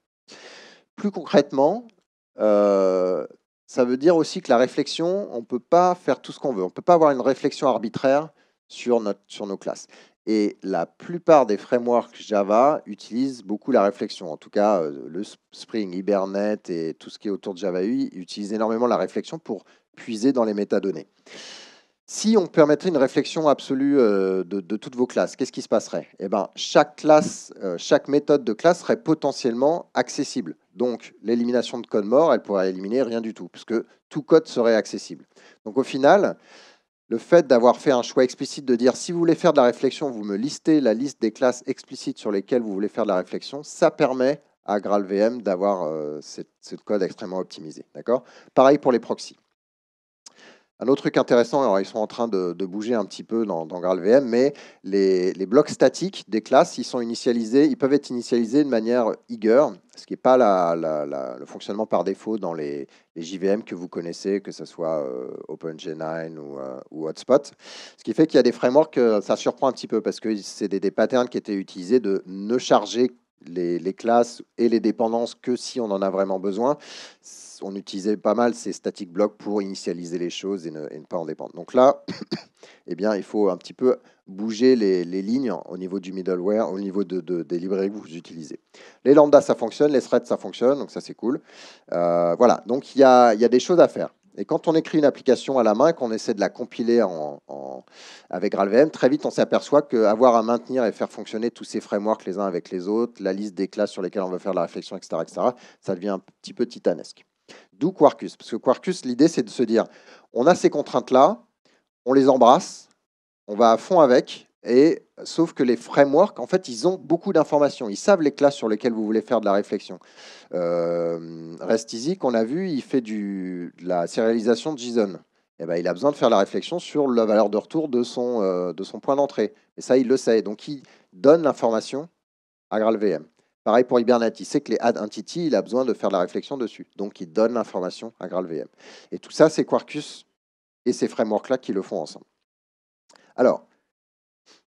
plus concrètement, euh, ça veut dire aussi que la réflexion, on ne peut pas faire tout ce qu'on veut. On ne peut pas avoir une réflexion arbitraire sur, notre, sur nos classes. Et la plupart des frameworks Java utilisent beaucoup la réflexion. En tout cas, euh, le Spring, Hibernate et tout ce qui est autour de Java UI utilisent énormément la réflexion pour puiser dans les métadonnées. Si on permettrait une réflexion absolue euh, de, toutes vos classes, qu'est-ce qui se passerait Eh ben, chaque classe, euh, chaque méthode de classe serait potentiellement accessible. Donc, l'élimination de code mort, elle pourrait éliminer rien du tout, puisque tout code serait accessible. Donc, au final, le fait d'avoir fait un choix explicite de dire si vous voulez faire de la réflexion, vous me listez la liste des classes explicites sur lesquelles vous voulez faire de la réflexion, ça permet à GraalVM d'avoir euh, ce code extrêmement optimisé. D'accord Pareil pour les proxys. Un autre truc intéressant, alors ils sont en train de, bouger un petit peu dans, GraalVM, mais les, blocs statiques des classes, ils sont initialisés, ils peuvent être initialisés de manière eager, ce qui n'est pas le fonctionnement par défaut dans les, JVM que vous connaissez, que ce soit openj euh, OpenG9 euh, ou, Hotspot. Ce qui fait qu'il y a des frameworks, euh, ça surprend un petit peu parce que c'est des, patterns qui étaient utilisés de ne charger que les, classes et les dépendances que si on en a vraiment besoin. On utilisait pas mal ces static blocks pour initialiser les choses et ne, pas en dépendre. Donc là, eh bien, il faut un petit peu bouger les, lignes au niveau du middleware, au niveau de, des librairies que vous utilisez. Les lambdas, ça fonctionne, les threads, ça fonctionne, donc ça c'est cool. Euh, voilà, donc il y y a des choses à faire. Et quand on écrit une application à la main, qu'on essaie de la compiler avec GraalVM, très vite on s'aperçoit qu'avoir à maintenir et faire fonctionner tous ces frameworks les uns avec les autres, la liste des classes sur lesquelles on veut faire la réflexion, etc., etc., ça devient un petit peu titanesque. D'où Quarkus. Parce que Quarkus, l'idée, c'est de se dire, on a ces contraintes-là, on les embrasse, on va à fond avec, et sauf que les frameworks, en fait, ils ont beaucoup d'informations. Ils savent les classes sur lesquelles vous voulez faire de la réflexion. Euh, Rest qu'on a vu, il fait du, de la sérialisation de JSON. Eh ben, il a besoin de faire la réflexion sur la valeur de retour de son, euh, point d'entrée. Et ça, il le sait. Donc, il donne l'information à GraalVM. Pareil pour Hibernate. Il sait que les add entity, il a besoin de faire la réflexion dessus. Donc, il donne l'information à GraalVM. Et tout ça, c'est Quarkus et ces frameworks-là qui le font ensemble. Alors,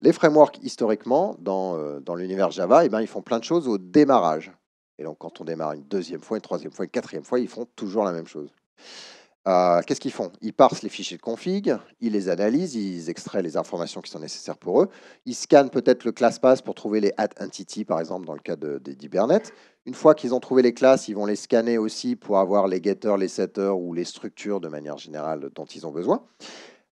les frameworks, historiquement, euh, dans, l'univers Java, eh ben, ils font plein de choses au démarrage. Et donc, quand on démarre une deuxième fois, une troisième fois, une quatrième fois, ils font toujours la même chose. Euh, qu'est-ce qu'ils font Ils parsent les fichiers de config, ils les analysent, ils extraient les informations qui sont nécessaires pour eux, ils scannent peut-être le classpass pour trouver les add entities, par exemple, dans le cas de, des Une fois qu'ils ont trouvé les classes, ils vont les scanner aussi pour avoir les getters, les setters ou les structures de manière générale dont ils ont besoin.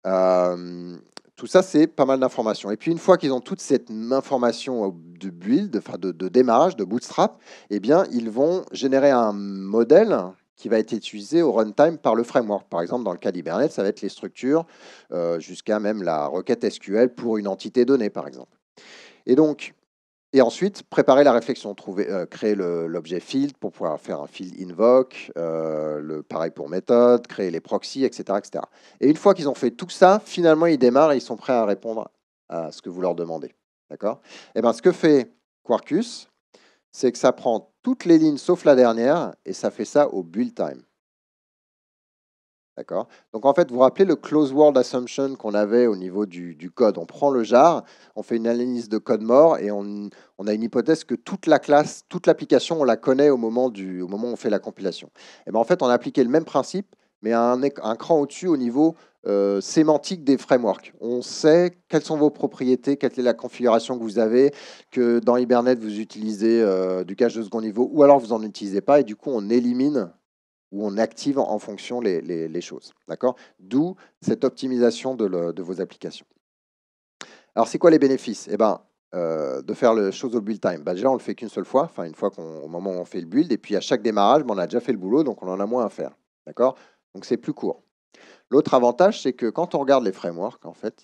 Euh, tout ça, c'est pas mal d'informations. Et puis, une fois qu'ils ont toute cette information euh, de build, de, démarrage, de bootstrap, eh bien, ils vont générer un modèle qui va être utilisé au runtime par le framework. Par exemple, dans le cas d'Hibernate, ça va être les structures euh, jusqu'à même la requête SQL pour une entité donnée, par exemple. Et donc, et ensuite, préparer la réflexion, trouver, euh, créer l'objet field pour pouvoir faire un field invoke, euh, le pareil pour méthode, créer les proxys, etc. etc. Et une fois qu'ils ont fait tout ça, finalement, ils démarrent et ils sont prêts à répondre à ce que vous leur demandez. D'accord Et eh bien, ce que fait Quarkus, c'est que ça prend toutes les lignes sauf la dernière et ça fait ça au build time. D'accord Donc en fait, vous vous rappelez le close world assumption qu'on avait au niveau du, code. On prend le jar, on fait une analyse de code mort et on, a une hypothèse que toute la classe, toute l'application, on la connaît au moment, du, au moment où on fait la compilation. Et eh ben, en fait, on a appliqué le même principe, mais un, un cran au-dessus au niveau euh, sémantique des frameworks. On sait quelles sont vos propriétés, quelle est la configuration que vous avez, que dans Hibernate, vous utilisez euh, du cache de second niveau ou alors vous n'en utilisez pas et du coup, on élimine où on active en fonction les, choses. D'accord D'où cette optimisation de, vos applications. Alors, c'est quoi les bénéfices eh ben, euh, de faire les choses au build time bah, Déjà, on le fait qu'une seule fois, enfin, une fois au moment où on fait le build, et puis à chaque démarrage, on a déjà fait le boulot, donc on en a moins à faire. D'accord Donc, c'est plus court. L'autre avantage, c'est que quand on regarde les frameworks, en fait,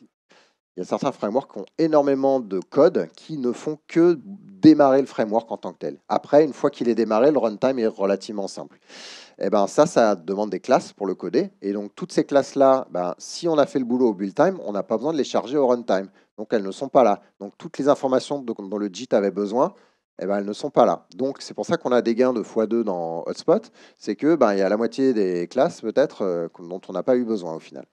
il y a certains frameworks qui ont énormément de code qui ne font que démarrer le framework en tant que tel. Après, une fois qu'il est démarré, le runtime est relativement simple. Et eh ben ça, ça demande des classes pour le coder. Et donc, toutes ces classes-là, ben, si on a fait le boulot au build time, on n'a pas besoin de les charger au runtime. Donc, elles ne sont pas là. Donc, toutes les informations dont le JIT avait besoin, eh ben, elles ne sont pas là. Donc c'est pour ça qu'on a des gains de x2 dans Hotspot, c'est que ben, il y a la moitié des classes peut-être euh, dont on n'a pas eu besoin au final.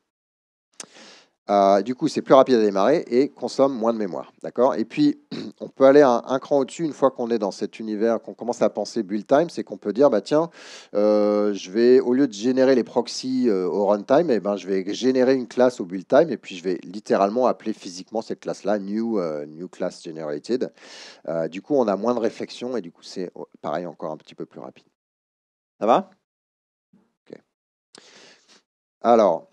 Euh, du coup, c'est plus rapide à démarrer et consomme moins de mémoire. D'accord Et puis, on peut aller un, cran au-dessus une fois qu'on est dans cet univers, qu'on commence à penser build time, c'est qu'on peut dire, bah tiens, euh, je vais, au lieu de générer les proxys euh, au runtime, eh ben, je vais générer une classe au build time et puis je vais littéralement appeler physiquement cette classe-là, new, new class generated. du coup, on a moins de réflexion et du coup, c'est oh, pareil encore un petit peu plus rapide. Ça va Ok. Alors.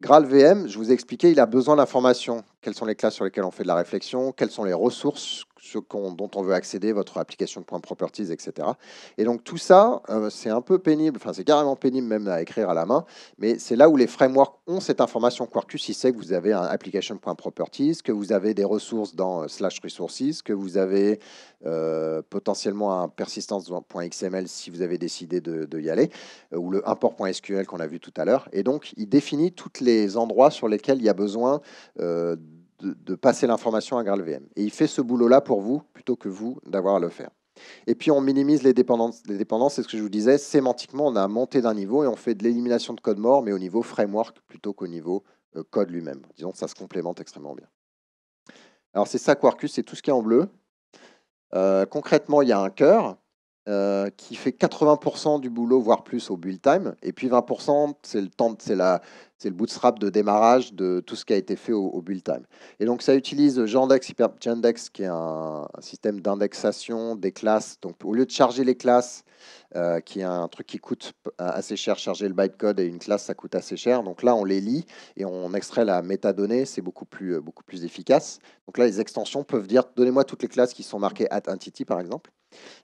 GraalVM, je vous ai expliqué, il a besoin d'informations quelles sont les classes sur lesquelles on fait de la réflexion, quelles sont les ressources ce dont on veut accéder, votre application point properties, etc. Et donc tout ça, euh, c'est un peu pénible, enfin c'est carrément pénible même à écrire à la main, mais c'est là où les frameworks ont cette information. Quarkus, il sait que vous avez un application.properties, que vous avez des ressources dans euh, slash resources, que vous avez euh, potentiellement un persistence.xml si vous avez décidé de, y aller, ou le import.sql qu'on a vu tout à l'heure. Et donc il définit tous les endroits sur lesquels il y a besoin de, passer l'information à GraalVM. Et il fait ce boulot-là pour vous plutôt que vous d'avoir à le faire. Et puis on minimise les dépendances. dépendances, c'est ce que je vous disais, sémantiquement, on a monté d'un niveau et on fait de l'élimination de code mort, mais au niveau framework plutôt qu'au niveau euh, code lui-même. Disons que ça se complémente extrêmement bien. Alors c'est ça Quarkus, c'est tout ce qui est en bleu. Euh, concrètement, il y a un cœur. Euh, qui fait 80% du boulot, voire plus au build time. Et puis 20%, c'est le temps, c'est la, c'est le bootstrap de démarrage de tout ce qui a été fait au, build time. Et donc ça utilise Jandex, Jandex qui est un, système d'indexation des classes. Donc au lieu de charger les classes, euh, qui est un truc qui coûte assez cher, charger le bytecode et une classe, ça coûte assez cher. Donc là, on les lit et on extrait la métadonnée, c'est beaucoup plus, beaucoup plus efficace. Donc là, les extensions peuvent dire, donnez-moi toutes les classes qui sont marquées at entity, par exemple.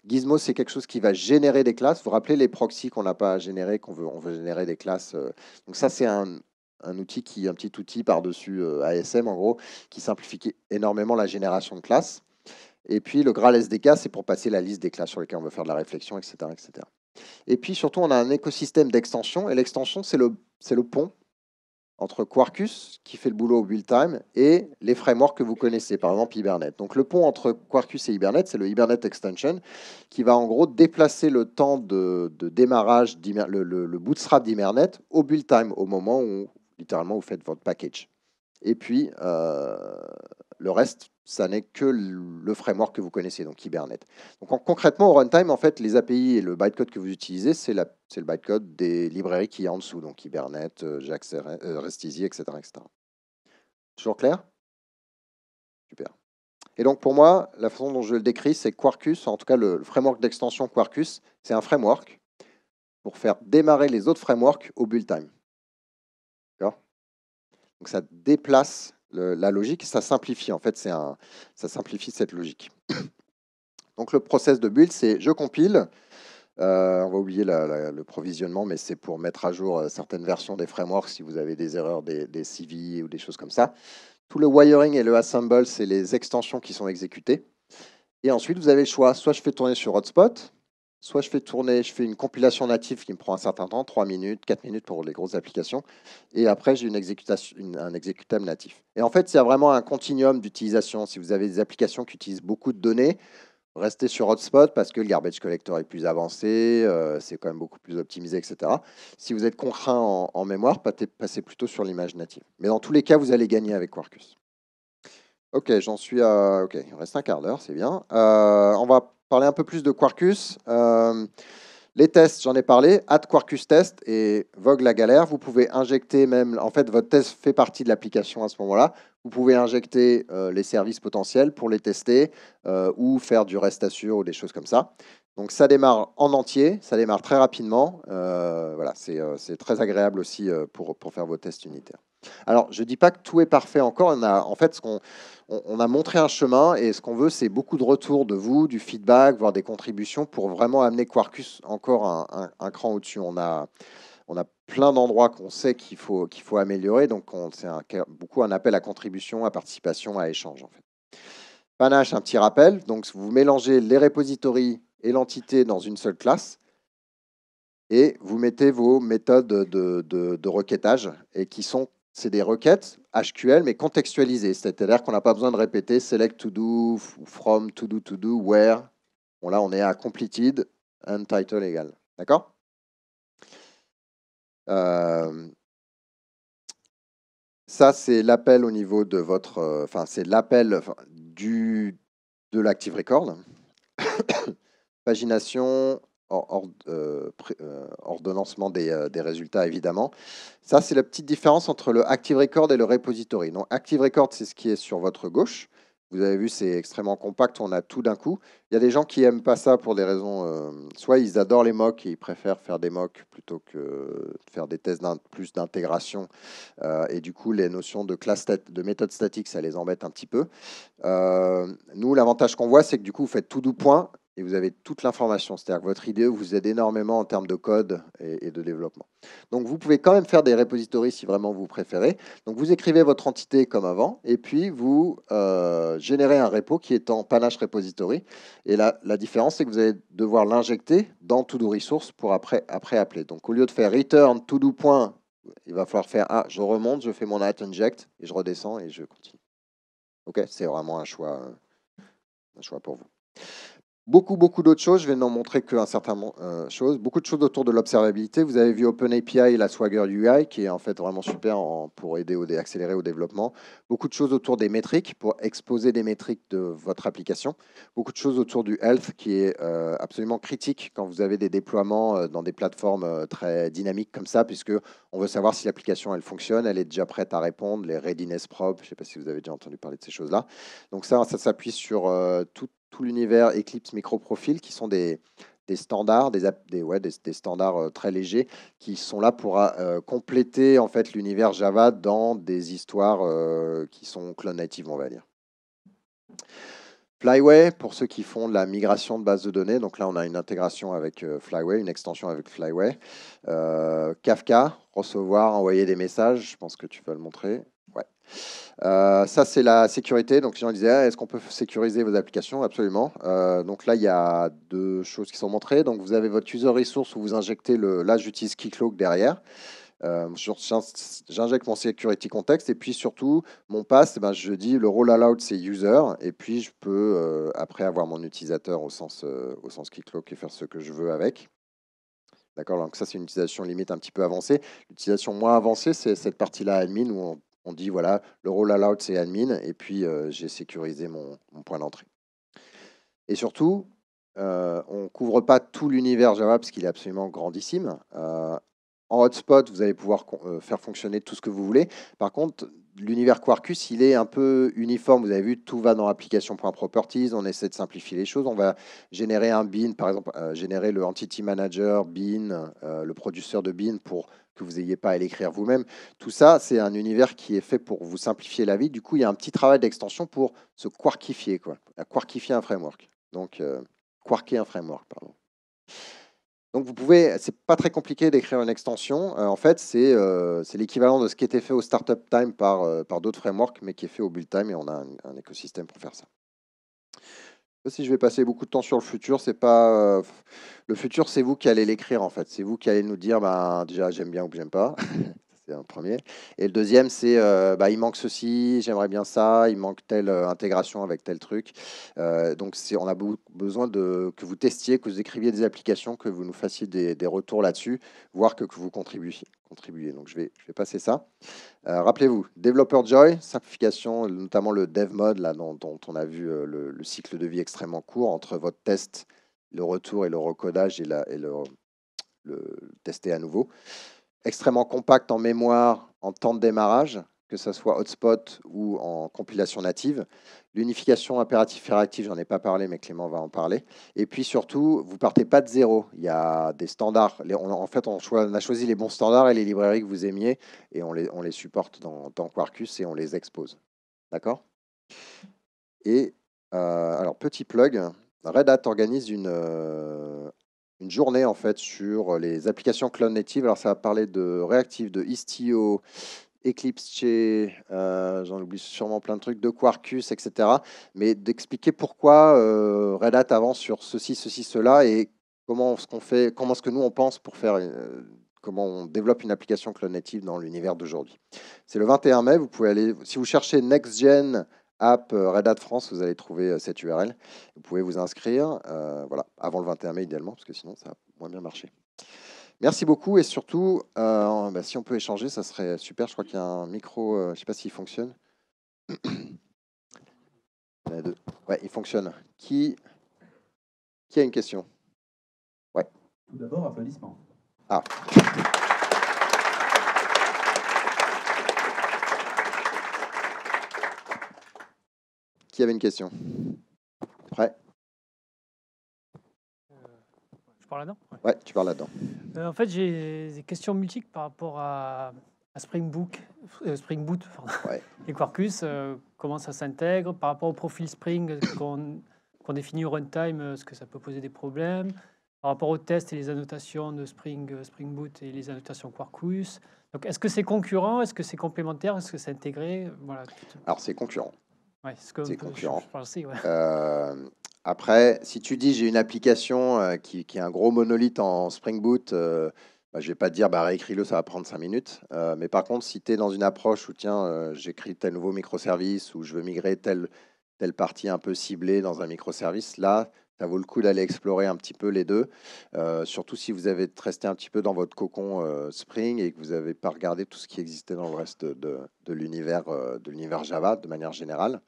Gizmo, c'est quelque chose qui va générer des classes. Vous vous rappelez les proxys qu'on n'a pas généré qu'on veut, on veut générer des classes. Euh. Donc ça, c'est un, outil qui, un petit outil par-dessus euh, ASM en gros, qui simplifie énormément la génération de classes. Et puis le Graal SDK, c'est pour passer la liste des classes sur lesquelles on veut faire de la réflexion, etc. etc. Et puis surtout, on a un écosystème d'extension, et l'extension, c'est le, c'est le pont entre Quarkus, qui fait le boulot au build time, et les frameworks que vous connaissez, par exemple Hibernate. Donc le pont entre Quarkus et Hibernate, c'est le Hibernate Extension, qui va en gros déplacer le temps de, démarrage, le, le, bootstrap d'Hibernate au build time, au moment où littéralement vous faites votre package. Et puis euh, le reste ça n'est que le framework que vous connaissez, donc Hibernate. Donc concrètement, au runtime, en fait, les API et le bytecode que vous utilisez, c'est le bytecode des librairies qui a en dessous, donc Hibernate, Jax, Restizy, etc., etc. Toujours clair Super. Et donc pour moi, la façon dont je le décris, c'est Quarkus, en tout cas le framework d'extension Quarkus, c'est un framework pour faire démarrer les autres frameworks au build time. D'accord Donc ça déplace la logique, ça simplifie. En fait, c'est un, ça simplifie cette logique. Donc le process de build, c'est je compile. Euh, on va oublier le provisionnement, mais c'est pour mettre à jour euh, certaines versions des frameworks si vous avez des erreurs des, des CV ou des choses comme ça. Tout le wiring et le assemble, c'est les extensions qui sont exécutées. Et ensuite, vous avez le choix. Soit je fais tourner sur Hotspot, Soit je fais tourner, je fais une compilation native qui me prend un certain temps, 3 minutes, 4 minutes pour les grosses applications, et après j'ai une un exécutable natif. Et en fait, c'est vraiment un continuum d'utilisation. Si vous avez des applications qui utilisent beaucoup de données, restez sur Hotspot parce que le garbage collector est plus avancé, euh, c'est quand même beaucoup plus optimisé, etc. Si vous êtes contraint en, mémoire, passez plutôt sur l'image native. Mais dans tous les cas, vous allez gagner avec Quarkus. Ok, j'en suis à. Ok, il reste un quart d'heure, c'est bien. Euh, on va parler un peu plus de Quarkus. Euh, les tests, j'en ai parlé, add Quarkus Test et Vogue la galère. Vous pouvez injecter même, en fait, votre test fait partie de l'application à ce moment-là. Vous pouvez injecter euh, les services potentiels pour les tester euh, ou faire du rest assure ou des choses comme ça. Donc ça démarre en entier, ça démarre très rapidement. voilà, c'est très agréable aussi pour faire vos tests unitaires. Alors, je ne dis pas que tout est parfait encore. On a, en fait, ce qu'on on, a montré un chemin et ce qu'on veut, c'est beaucoup de retours de vous, du feedback, voire des contributions pour vraiment amener Quarkus encore un, cran au-dessus. On a, plein d'endroits qu'on sait qu'il faut, qu'il faut améliorer, donc c'est beaucoup un appel à contribution, à participation, à échange. En fait. Panache, un petit rappel, donc vous mélangez les repositories et l'entité dans une seule classe et vous mettez vos méthodes de, de requêtage et qui sont c'est des requêtes HQL, mais contextualisées. C'est-à-dire qu'on n'a pas besoin de répéter select to do, from to do to do, where. là, on est à completed and title égal. D'accord euh, Ça, c'est l'appel au niveau de votre. Euh, enfin, c'est l'appel du de l'Active Record. Pagination, euh, euh, ordonnancement euh, des, résultats, évidemment. Ça, c'est la petite différence entre le Active Record et le Repository. Donc, Active Record, c'est ce qui est sur votre gauche. Vous avez vu, c'est extrêmement compact, on a tout d'un coup. Il y a des gens qui n'aiment pas ça pour des raisons... soit ils adorent les mocks et ils préfèrent faire des mocks plutôt que faire des tests plus d'intégration. et du coup, les notions de, classe de méthode statique, ça les embête un petit peu. nous, l'avantage qu'on voit, c'est que du coup, vous faites tout doux point et vous avez toute l'information. C'est-à-dire que votre IDE vous aide énormément en termes de code et, de développement. Donc vous pouvez quand même faire des repositories si vraiment vous préférez. Donc vous écrivez votre entité comme avant et puis vous euh, générez un repo qui est en panache repository. Et là, la différence, c'est que vous allez devoir l'injecter dans todo resource pour après, après appeler. Donc au lieu de faire return todo point, il va falloir faire ah, je remonte, je fais mon at inject et je redescends et je continue. Ok, c'est vraiment un choix, un choix pour vous beaucoup, beaucoup d'autres choses. Je vais n'en montrer qu'un certain nombre euh, de choses. Beaucoup de choses autour de l'observabilité. Vous avez vu OpenAPI et la Swagger UI, qui est en fait vraiment super pour aider à accélérer au développement. Beaucoup de choses autour des métriques, pour exposer des métriques de votre application. Beaucoup de choses autour du health, qui est euh, absolument critique quand vous avez des déploiements euh, dans des plateformes très dynamiques comme ça, puisque on veut savoir si l'application, elle fonctionne, elle est déjà prête à répondre, les readiness probes. Je ne sais pas si vous avez déjà entendu parler de ces choses-là. Donc ça, ça s'appuie sur tout tout l'univers Eclipse Profil qui sont des, standards, des, des, ouais, des, standards euh, très légers qui sont là pour euh, compléter en fait l'univers Java dans des histoires euh, qui sont clone native, on va dire. Flyway, pour ceux qui font de la migration de base de données, donc là on a une intégration avec Flyway, une extension avec Flyway. Kafka, recevoir, envoyer des messages, je pense que tu vas le montrer. Euh, ça, c'est la sécurité. Donc, les gens disaient, ah, est-ce qu'on peut sécuriser vos applications Absolument. Euh, donc là, il y a deux choses qui sont montrées. Donc, vous avez votre user resource où vous injectez le... Là, j'utilise Keycloak derrière. Euh, j'injecte mon security context et puis surtout mon pass, eh ben, je dis le role allowed c'est user et puis je peux après avoir mon utilisateur au sens, au sens Keycloak et faire ce que je veux avec. D'accord, donc ça c'est une utilisation limite un petit peu avancée. L'utilisation moins avancée, c'est cette partie-là admin où on on dit voilà, le rôle allowed c'est admin, et puis euh, j'ai sécurisé mon, point d'entrée. Et surtout, euh, on ne couvre pas tout l'univers Java parce qu'il est absolument grandissime. Euh, en hotspot, vous allez pouvoir faire fonctionner tout ce que vous voulez. Par contre, l'univers Quarkus, il est un peu uniforme. Vous avez vu, tout va dans application.properties. On essaie de simplifier les choses. On va générer un bin, par exemple, générer le entity manager bin, le producteur de bin pour que vous n'ayez pas à l'écrire vous-même. Tout ça, c'est un univers qui est fait pour vous simplifier la vie. Du coup, il y a un petit travail d'extension pour se quarkifier, quoi. À quarkifier un framework. Donc, euh, quarker un framework, pardon. Donc vous pouvez, c'est pas très compliqué d'écrire une extension. Euh, en fait, euh, c'est l'équivalent de ce qui était fait au Startup Time par, par d'autres frameworks, mais qui est fait au Build Time et on a un écosystème pour faire ça si je vais passer beaucoup de temps sur le futur, c'est pas euh, le futur, c'est vous qui allez l'écrire en fait. C'est vous qui allez nous dire, bah, déjà j'aime bien ou j'aime pas. c'est un premier. Et le deuxième, c'est euh, bah, il manque ceci, j'aimerais bien ça, il manque telle euh, intégration avec tel truc. Euh, donc, on a besoin de, que vous testiez, que vous écriviez des applications, que vous nous fassiez des, des retours là-dessus, voire que, que vous contribuiez. Contribuer. Donc, je vais, je vais passer ça. Rappelez-vous, Developer Joy, simplification, notamment le dev mode, là, dont, dont on a vu le, cycle de vie extrêmement court entre votre test, le retour et le recodage et, et le, le tester à nouveau extrêmement compact en mémoire, en temps de démarrage, que ce soit hotspot ou en compilation native. L'unification impératif réactif, j'en ai pas parlé, mais Clément va en parler. Et puis surtout, vous partez pas de zéro. Il y a des standards. en fait, on, a choisi les bons standards et les librairies que vous aimiez, et on les, on les supporte dans, Quarkus et on les expose. D'accord Et euh, alors, petit plug, Red Hat organise une euh, une journée en fait sur euh, les applications cloud native. Alors ça va parler de Reactive, de Istio, Eclipse, euh, j'en oublie sûrement plein de trucs, de Quarkus, etc. Mais d'expliquer pourquoi euh, Red Hat avance sur ceci, ceci, cela et comment ce qu'on fait, comment ce que nous on pense pour faire, comment on développe une application cloud native dans l'univers d'aujourd'hui. C'est le 21 mai. Vous pouvez aller, si vous cherchez NextGen app euh, Red Hat France, vous allez trouver euh, cette URL. Vous pouvez vous inscrire euh, voilà, avant le 21 mai idéalement, parce que sinon ça va moins bien marcher. Merci beaucoup et surtout, bah, si on peut échanger, ça serait super. Je crois qu'il y a un micro, je ne sais pas s'il fonctionne. Il Ouais, il fonctionne. Qui, qui a une question Ouais. Tout d'abord, applaudissements. Ah. Qui avait une question Prêt euh, Je parle là-dedans ouais. tu parles là-dedans. Euh, en fait, j'ai des questions multiples par rapport à, Spring, Book, euh, Spring Boot et Quarkus. comment ça s'intègre par rapport au profil Spring qu'on définit au runtime, ce que ça peut poser des problèmes par rapport aux tests et les annotations de Spring, Spring Boot et les annotations Quarkus. Donc, est-ce que c'est concurrent Est-ce que c'est complémentaire Est-ce que c'est intégré voilà. Alors, c'est concurrent c'est concurrent. Euh, après, si tu dis j'ai une application euh, qui, est un gros monolithe en Spring Boot, je euh, bah, je vais pas te dire bah, réécris-le, ça va prendre 5 minutes. mais par contre, si tu es dans une approche où tiens, j'écris tel nouveau microservice ou je veux migrer telle partie un peu ciblée dans un microservice, là, ça vaut le coup d'aller explorer un petit peu les deux, euh, surtout si vous avez resté un petit peu dans votre cocon euh, Spring et que vous n'avez pas regardé tout ce qui existait dans le reste de, l'univers euh, de l'univers Java de manière générale.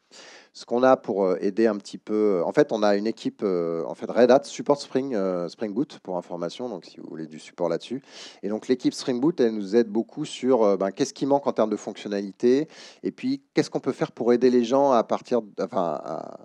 Ce qu'on a pour aider un petit peu, en fait, on a une équipe, en fait, Red Hat support Spring Spring Boot pour information, donc si vous voulez du support là-dessus. Et donc l'équipe Spring Boot, elle nous aide beaucoup sur ben, qu'est-ce qui manque en termes de fonctionnalité et puis qu'est-ce qu'on peut faire pour aider les gens à partir, enfin, à,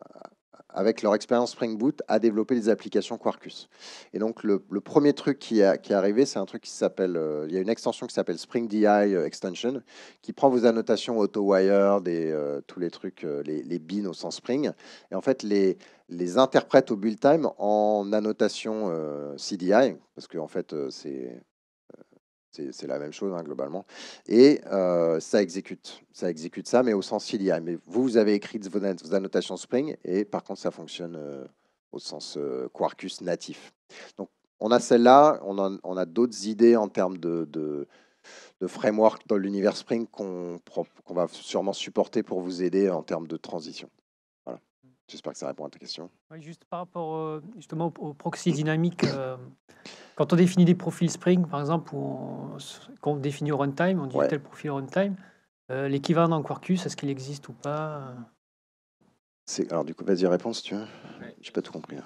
avec leur expérience Spring Boot, à développer des applications Quarkus. Et donc, le, premier truc qui, est arrivé, c'est un truc qui s'appelle, euh, il y a une extension qui s'appelle Spring DI euh, Extension, qui prend vos annotations AutoWire, des, euh, tous les trucs, les, les bins au sens Spring, et en fait, les, les interprète au build time en annotation CDI, parce qu'en fait, c'est c'est la même chose hein, globalement. Et euh, ça exécute. Ça exécute ça, mais au sens a Mais vous, vous avez écrit vos, annotations Spring, et par contre, ça fonctionne euh, au sens euh, Quarkus natif. Donc, on a celle-là, on, a d'autres idées en termes de, de, framework dans l'univers Spring qu'on va sûrement supporter pour vous aider en termes de transition. J'espère que ça répond à ta question. juste par rapport euh, justement au proxy dynamique euh, quand on définit des profils Spring, par exemple, qu'on définit au runtime, on dit tel profil runtime, euh, l'équivalent dans Quarkus, est-ce qu'il existe ou pas C'est alors du coup, vas-y, réponse, tu vois. J'ai pas tout compris.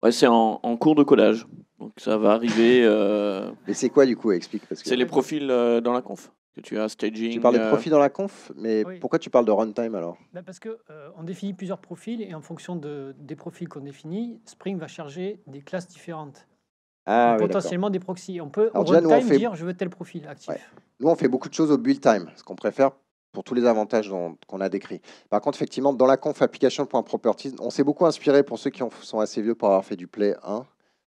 Ouais, c'est en, cours de collage. Donc ça va arriver. Euh, mais c'est quoi du coup Explique. C'est les profils euh, dans la conf que tu as staging. Tu parles des euh, profils dans la conf, mais pourquoi tu parles de runtime alors bah, Parce que on définit plusieurs profils et en fonction de, des profils qu'on définit, Spring va charger des classes différentes. Ah, potentiellement des proxys. On peut au runtime dire je veux tel profil actif. Nous on fait beaucoup de choses au build time, ce qu'on préfère pour tous les avantages qu'on a décrits. Par contre, effectivement, dans la conf application.properties, on s'est beaucoup inspiré pour ceux qui sont assez vieux pour avoir fait du Play 1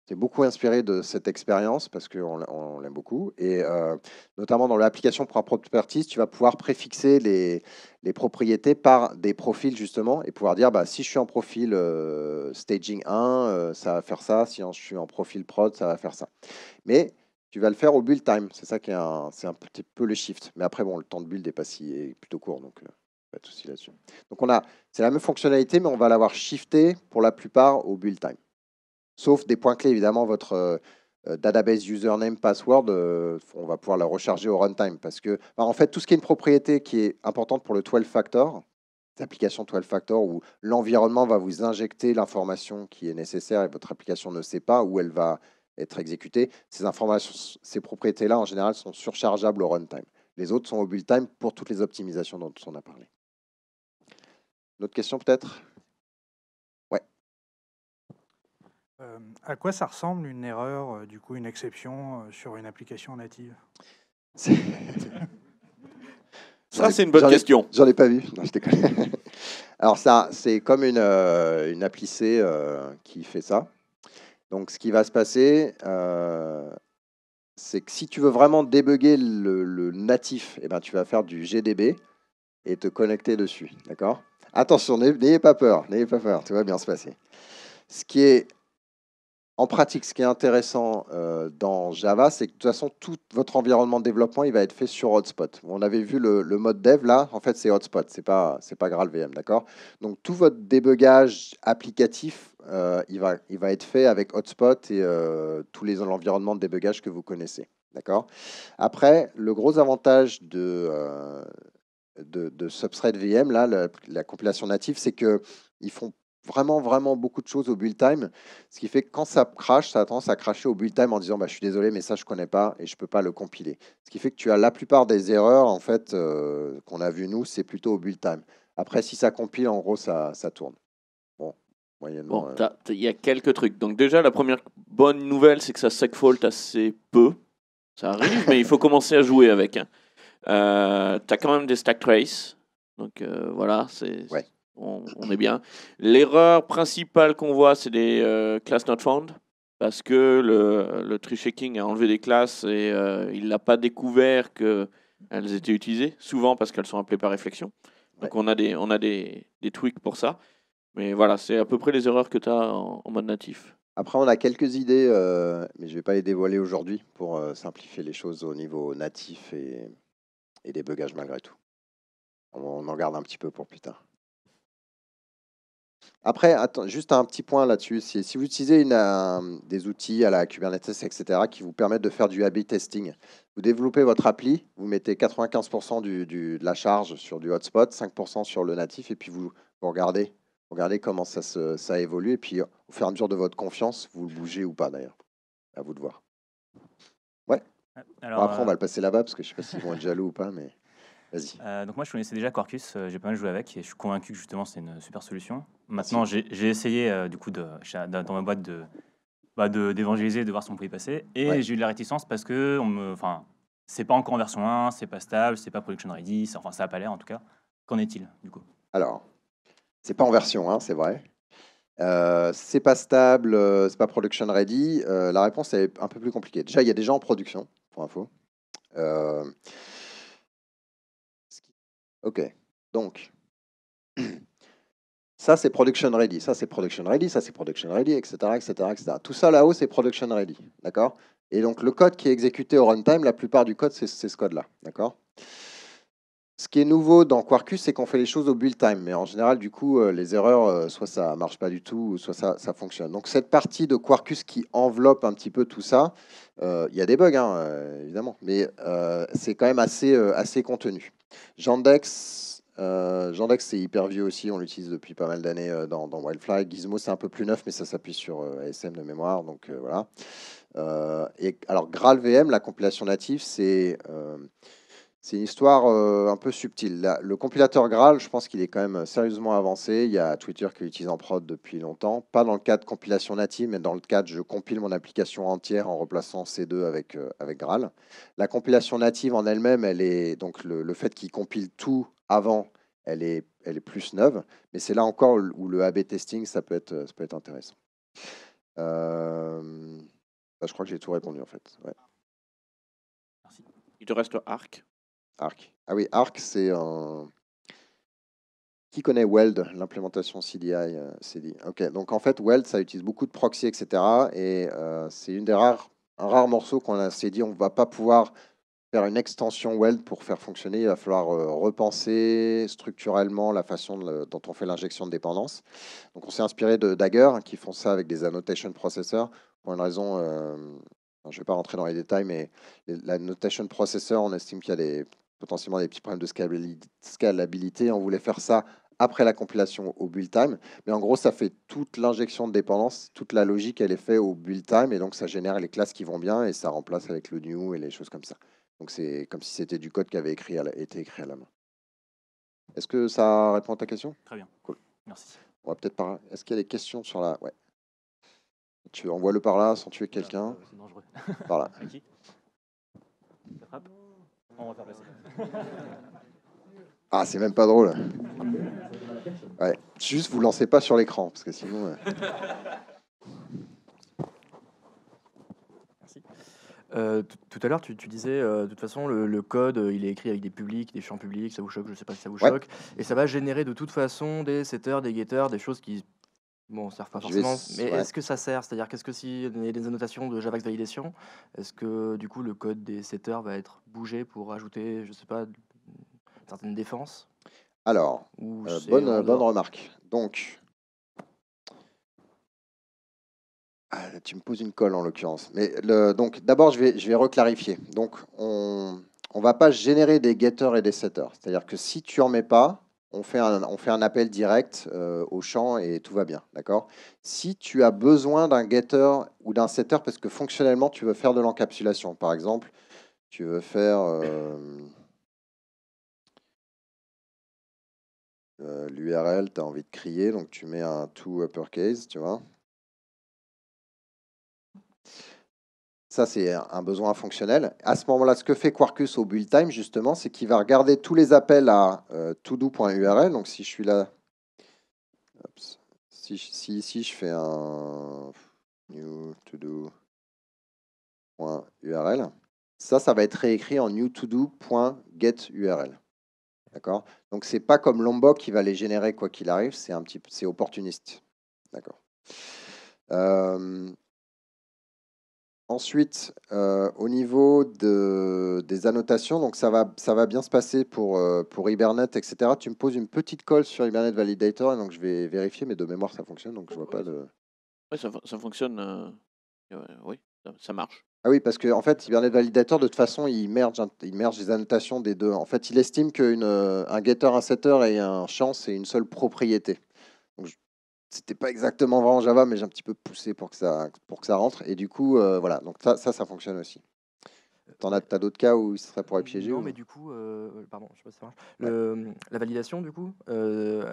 T'es beaucoup inspiré de cette expérience parce qu'on l'aime beaucoup. Et euh, notamment dans l'application pour un properties, tu vas pouvoir préfixer les, propriétés par des profils justement et pouvoir dire bah, si je suis en profil euh, staging 1, euh, ça va faire ça. Si je suis en profil prod, ça va faire ça. Mais tu vas le faire au build time. C'est ça qui est un, c'est un petit peu le shift. Mais après, bon, le temps de build est, pas si, est plutôt court. Donc, pas de souci là-dessus. Donc, on a, c'est la même fonctionnalité, mais on va l'avoir shifté pour la plupart au build time sauf des points clés, évidemment, votre euh, euh, database username password, euh, on va pouvoir la recharger au runtime. Parce que, en fait, tout ce qui est une propriété qui est importante pour le 12 factor, application 12 factor où l'environnement va vous injecter l'information qui est nécessaire et votre application ne sait pas où elle va être exécutée. Ces informations, ces propriétés-là, en général, sont surchargeables au runtime. Les autres sont au build time pour toutes les optimisations dont on a parlé. D'autres question peut-être Euh, à quoi ça ressemble une erreur, euh, du coup une exception euh, sur une application native Ça, c'est une bonne question. J'en ai pas vu. Alors ça, c'est comme une, une appli C qui fait ça. Donc ce qui va se passer, c'est que si tu veux vraiment débugger le, natif, eh ben, tu vas faire du GDB et te connecter dessus. D'accord Attention, n'ayez pas peur, n'ayez pas peur, tout va bien se passer. Ce qui est en pratique, ce qui est intéressant euh, dans Java, c'est que de toute façon, tout votre environnement de développement, il va être fait sur hotspot. On avait vu le, mode dev là, en fait, c'est hotspot, c'est pas c'est pas GraalVM, d'accord Donc tout votre débugage applicatif, euh, il va il va être fait avec hotspot et euh, tous les environnements de débugage que vous connaissez, d'accord Après, le gros avantage de de, de Substrate VM là, la, la compilation native, c'est que ils font vraiment, vraiment beaucoup de choses au build time. Ce qui fait que quand ça crache, ça a tendance à cracher au build time en disant bah, Je suis désolé, mais ça, je connais pas et je peux pas le compiler. Ce qui fait que tu as la plupart des erreurs en fait euh, qu'on a vu nous, c'est plutôt au build time. Après, si ça compile, en gros, ça, ça tourne. Bon, moyennement. Euh, il bon, y a quelques trucs. Donc, déjà, la première bonne nouvelle, c'est que ça segfault assez peu. Ça arrive, mais il faut commencer à jouer avec. Hein. Euh, tu as quand même des stack trace. Donc, voilà, c'est on, est bien. L'erreur principale qu'on voit, c'est des euh, classes not found, parce que le, le tree shaking a enlevé des classes et euh, il n'a pas découvert qu'elles étaient utilisées, souvent parce qu'elles sont appelées par réflexion. Donc on a, des, on a des, des tweaks pour ça. Mais voilà, c'est à peu près les erreurs que tu as en, mode natif. Après, on a quelques idées, euh, mais je ne vais pas les dévoiler aujourd'hui pour simplifier les choses au niveau natif et, et des bugages malgré tout. on en garde un petit peu pour plus tard. Après, attends, juste un petit point là-dessus. Si, si, vous utilisez une, euh, des outils à la Kubernetes, etc., qui vous permettent de faire du A-B testing, vous développez votre appli, vous mettez 95% du, du, de la charge sur du hotspot, 5% sur le natif, et puis vous, regardez, regardez comment ça, ça évolue. Et puis, au fur et à mesure de votre confiance, vous le bougez ou pas d'ailleurs. À vous de voir. Ouais. Euh, alors, après, on euh, va le passer là-bas parce que je ne sais pas s'ils vont être jaloux ou pas. mais... Euh, donc moi, je connaissais déjà Quarkus, euh, j'ai pas mal joué avec et je suis convaincu que justement c'est une super solution. Maintenant, j'ai essayé euh, du coup de, dans ma boîte de bah, d'évangéliser, de, voir si on pouvait passer et j'ai eu de la réticence parce que on me, c'est pas encore en version 1, c'est pas stable, c'est pas production ready, enfin ça a pas l'air en tout cas. Qu'en est-il du coup Alors, c'est pas en version 1, c'est vrai. c'est pas stable, c'est pas production ready. la réponse est un peu plus compliquée. Déjà, il y a déjà en production, pour info. OK. Donc, ça c'est production ready, ça c'est production ready, ça c'est production ready, etc., etc., etc. Tout ça là-haut c'est production ready, d'accord Et donc le code qui est exécuté au runtime, la plupart du code c'est ce code-là, d'accord ce qui est nouveau dans Quarkus, c'est qu'on fait les choses au build time. Mais en général, du coup, euh, les erreurs, euh, soit ça marche pas du tout, soit ça, ça fonctionne. Donc cette partie de Quarkus qui enveloppe un petit peu tout ça, euh, il y a des bugs, hein, évidemment, mais c'est quand même assez, assez contenu. Euh, Jandex, c'est hyper vieux aussi, on l'utilise depuis pas mal d'années euh, dans, Wildfly. Gizmo c'est un peu plus neuf, mais ça s'appuie sur euh, ASM de mémoire, donc voilà. et alors GraalVM, la compilation native, c'est c'est une histoire euh, un peu subtile. le compilateur Graal, je pense qu'il est quand même sérieusement avancé. Il y a Twitter qui l'utilise en prod depuis longtemps. Pas dans le cadre compilation native, mais dans le cadre je compile mon application entière en replaçant C2 avec, euh, avec Graal. La compilation native en elle-même, elle est donc le, fait qu'il compile tout avant, elle est, elle est plus neuve. Mais c'est là encore où le A-B testing, ça peut être, ça peut être intéressant. Euh, bah, je crois que j'ai tout répondu en fait. Merci. Il te reste Arc Arc. Ah oui, Arc, c'est un. Qui connaît Weld, l'implémentation CDI euh, Ok, donc en fait, Weld, ça utilise beaucoup de proxy, etc. Et euh, c'est une des rares, un rare morceau qu'on a dit on ne va pas pouvoir faire une extension Weld pour faire fonctionner. Il va falloir euh, repenser structurellement la façon dont on fait l'injection de dépendance. Donc on s'est inspiré de Dagger, hein, qui font ça avec des annotation processors, pour une raison je ne vais pas rentrer dans les détails, mais la notation processor, on estime qu'il y a des potentiellement des petits problèmes de scalabilité. On voulait faire ça après la compilation au build time. Mais en gros, ça fait toute l'injection de dépendance, toute la logique, elle est faite au build time. Et donc, ça génère les classes qui vont bien et ça remplace avec le new et les choses comme ça. Donc, c'est comme si c'était du code qui avait écrit été écrit à la main. Est-ce que ça répond à ta question Très bien. Cool. Merci. On va peut-être par Est-ce qu'il y a des questions sur la. Ouais. Tu envoies le par là sans tuer quelqu'un. C'est dangereux. Par là. Ça on va faire Ah, c'est même pas drôle. Juste, vous lancez pas sur l'écran, parce que sinon. Euh. Merci. Euh, tout à l'heure, tu, disais, euh, de toute façon, le, code, il est écrit avec des publics, des champs publics, ça vous choque, je sais pas si ça vous choque, et ça va générer de toute façon des setters, des getters, des choses qui Bon, ça sert pas forcément, mais est-ce que ça sert C'est-à-dire qu'est-ce que si on a des annotations de Javax validation, est-ce que du coup le code des setters va être bougé pour ajouter, je sais pas, certaines défenses Alors, euh, bonne, bonne remarque. Donc, ah, tu me poses une colle en l'occurrence. Mais le, donc, d'abord, je vais, je vais reclarifier. Donc, on ne va pas générer des getters et des setters. C'est-à-dire que si tu en mets pas, on fait un, on fait un appel direct euh, au champ et tout va bien, d'accord Si tu as besoin d'un getter ou d'un setter parce que fonctionnellement tu veux faire de l'encapsulation, par exemple, tu veux faire euh, euh, l'URL, tu as envie de crier, donc tu mets un to uppercase, tu vois Ça, c'est un besoin fonctionnel. À ce moment-là, ce que fait Quarkus au build time, justement, c'est qu'il va regarder tous les appels à euh, todo.url. Donc, si je suis là, si, ici je fais un new todo.url, ça, ça va être réécrit en new todo.geturl. D'accord Donc, c'est pas comme Lombok qui va les générer quoi qu'il arrive, c'est un petit c'est opportuniste. D'accord euh, Ensuite, euh, au niveau de, des annotations, donc ça va, ça va bien se passer pour, euh, pour Hibernate, etc. Tu me poses une petite colle sur Hibernate Validator, et donc je vais vérifier, mais de mémoire ça fonctionne, donc je vois pas de. Oui, ça, fonctionne. Euh, oui, ça, marche. Ah oui, parce que en fait, Hibernate Validator, de toute façon, il merge, il merge les annotations des deux. En fait, il estime qu'un getter, un setter et un champ, c'est une seule propriété c'était pas exactement vraiment en Java, mais j'ai un petit peu poussé pour que ça, pour que ça rentre. Et du coup, euh, voilà, donc ça, ça, ça fonctionne aussi. T'en as, as d'autres cas où il serait pour être Non, mais du coup, euh, pardon, je sais pas si ça marche. Le, La validation, du coup, euh,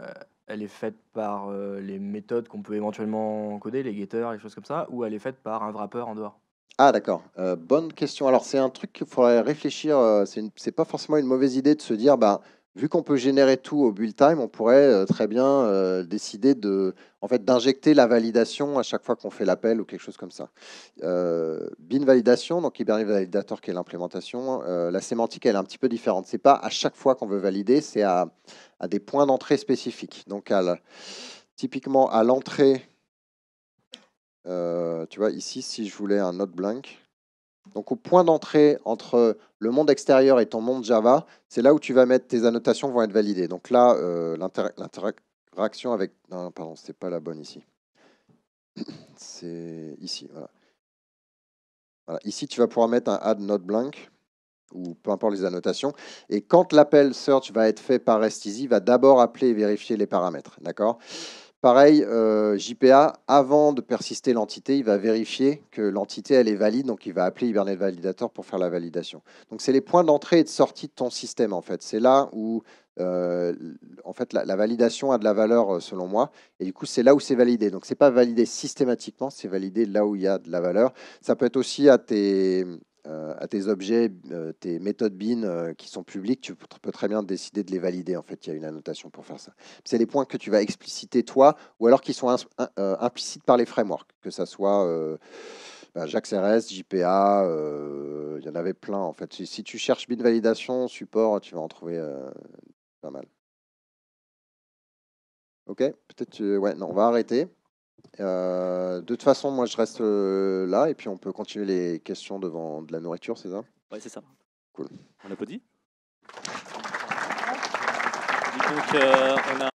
elle est faite par les méthodes qu'on peut éventuellement coder, les getters, et choses comme ça, ou elle est faite par un wrapper en dehors ah d'accord, bonne question. Alors c'est un truc qu'il faudrait réfléchir. c'est pas forcément une mauvaise idée de se dire bah vu qu'on peut générer tout au build time, on pourrait euh, très bien euh, décider de, en fait, d'injecter la validation à chaque fois qu'on fait l'appel ou quelque chose comme ça. Euh, bin validation, donc Hibernate Validator qui est l'implémentation, euh, la sémantique elle est un petit peu différente. C'est pas à chaque fois qu'on veut valider, c'est à, des points d'entrée spécifiques. Donc à typiquement à l'entrée, tu vois ici, si je voulais un note blank, donc au point d'entrée entre le monde extérieur et ton monde Java, c'est là où tu vas mettre tes annotations vont être validées. Donc là, euh, l'interaction avec... Non, pardon, n'est pas la bonne ici. C'est ici, voilà. Ici, tu vas pouvoir mettre un add note blank ou peu importe les annotations. Et quand l'appel search va être fait par STZ, il va d'abord appeler et vérifier les paramètres. D'accord Pareil, euh, JPA, avant de persister l'entité, il va vérifier que l'entité, elle est valide, donc il va appeler Hibernate Validator pour faire la validation. Donc, c'est les points d'entrée et de sortie de ton système, en fait. C'est là où, euh, en fait, la, validation a de la valeur, euh, selon moi, et du coup, c'est là où c'est validé. Donc, c'est pas validé systématiquement, c'est validé là où il y a de la valeur. Ça peut être aussi à tes euh, à tes objets, euh, tes méthodes BIN euh, qui sont publiques, tu peux très bien décider de les valider. En fait, il y a une annotation pour faire ça. C'est les points que tu vas expliciter toi, ou alors qui sont implicites par les frameworks, que ça soit euh, bah, JPA, il y en avait plein en fait. Si, tu cherches BIN validation, support, tu vas en trouver pas mal. Ok, peut-être. ouais, non, on va arrêter. Euh, de toute façon, moi, je reste euh, là et puis on peut continuer les questions devant de la nourriture, c'est ça Oui, c'est ça. Cool. On applaudit. Euh,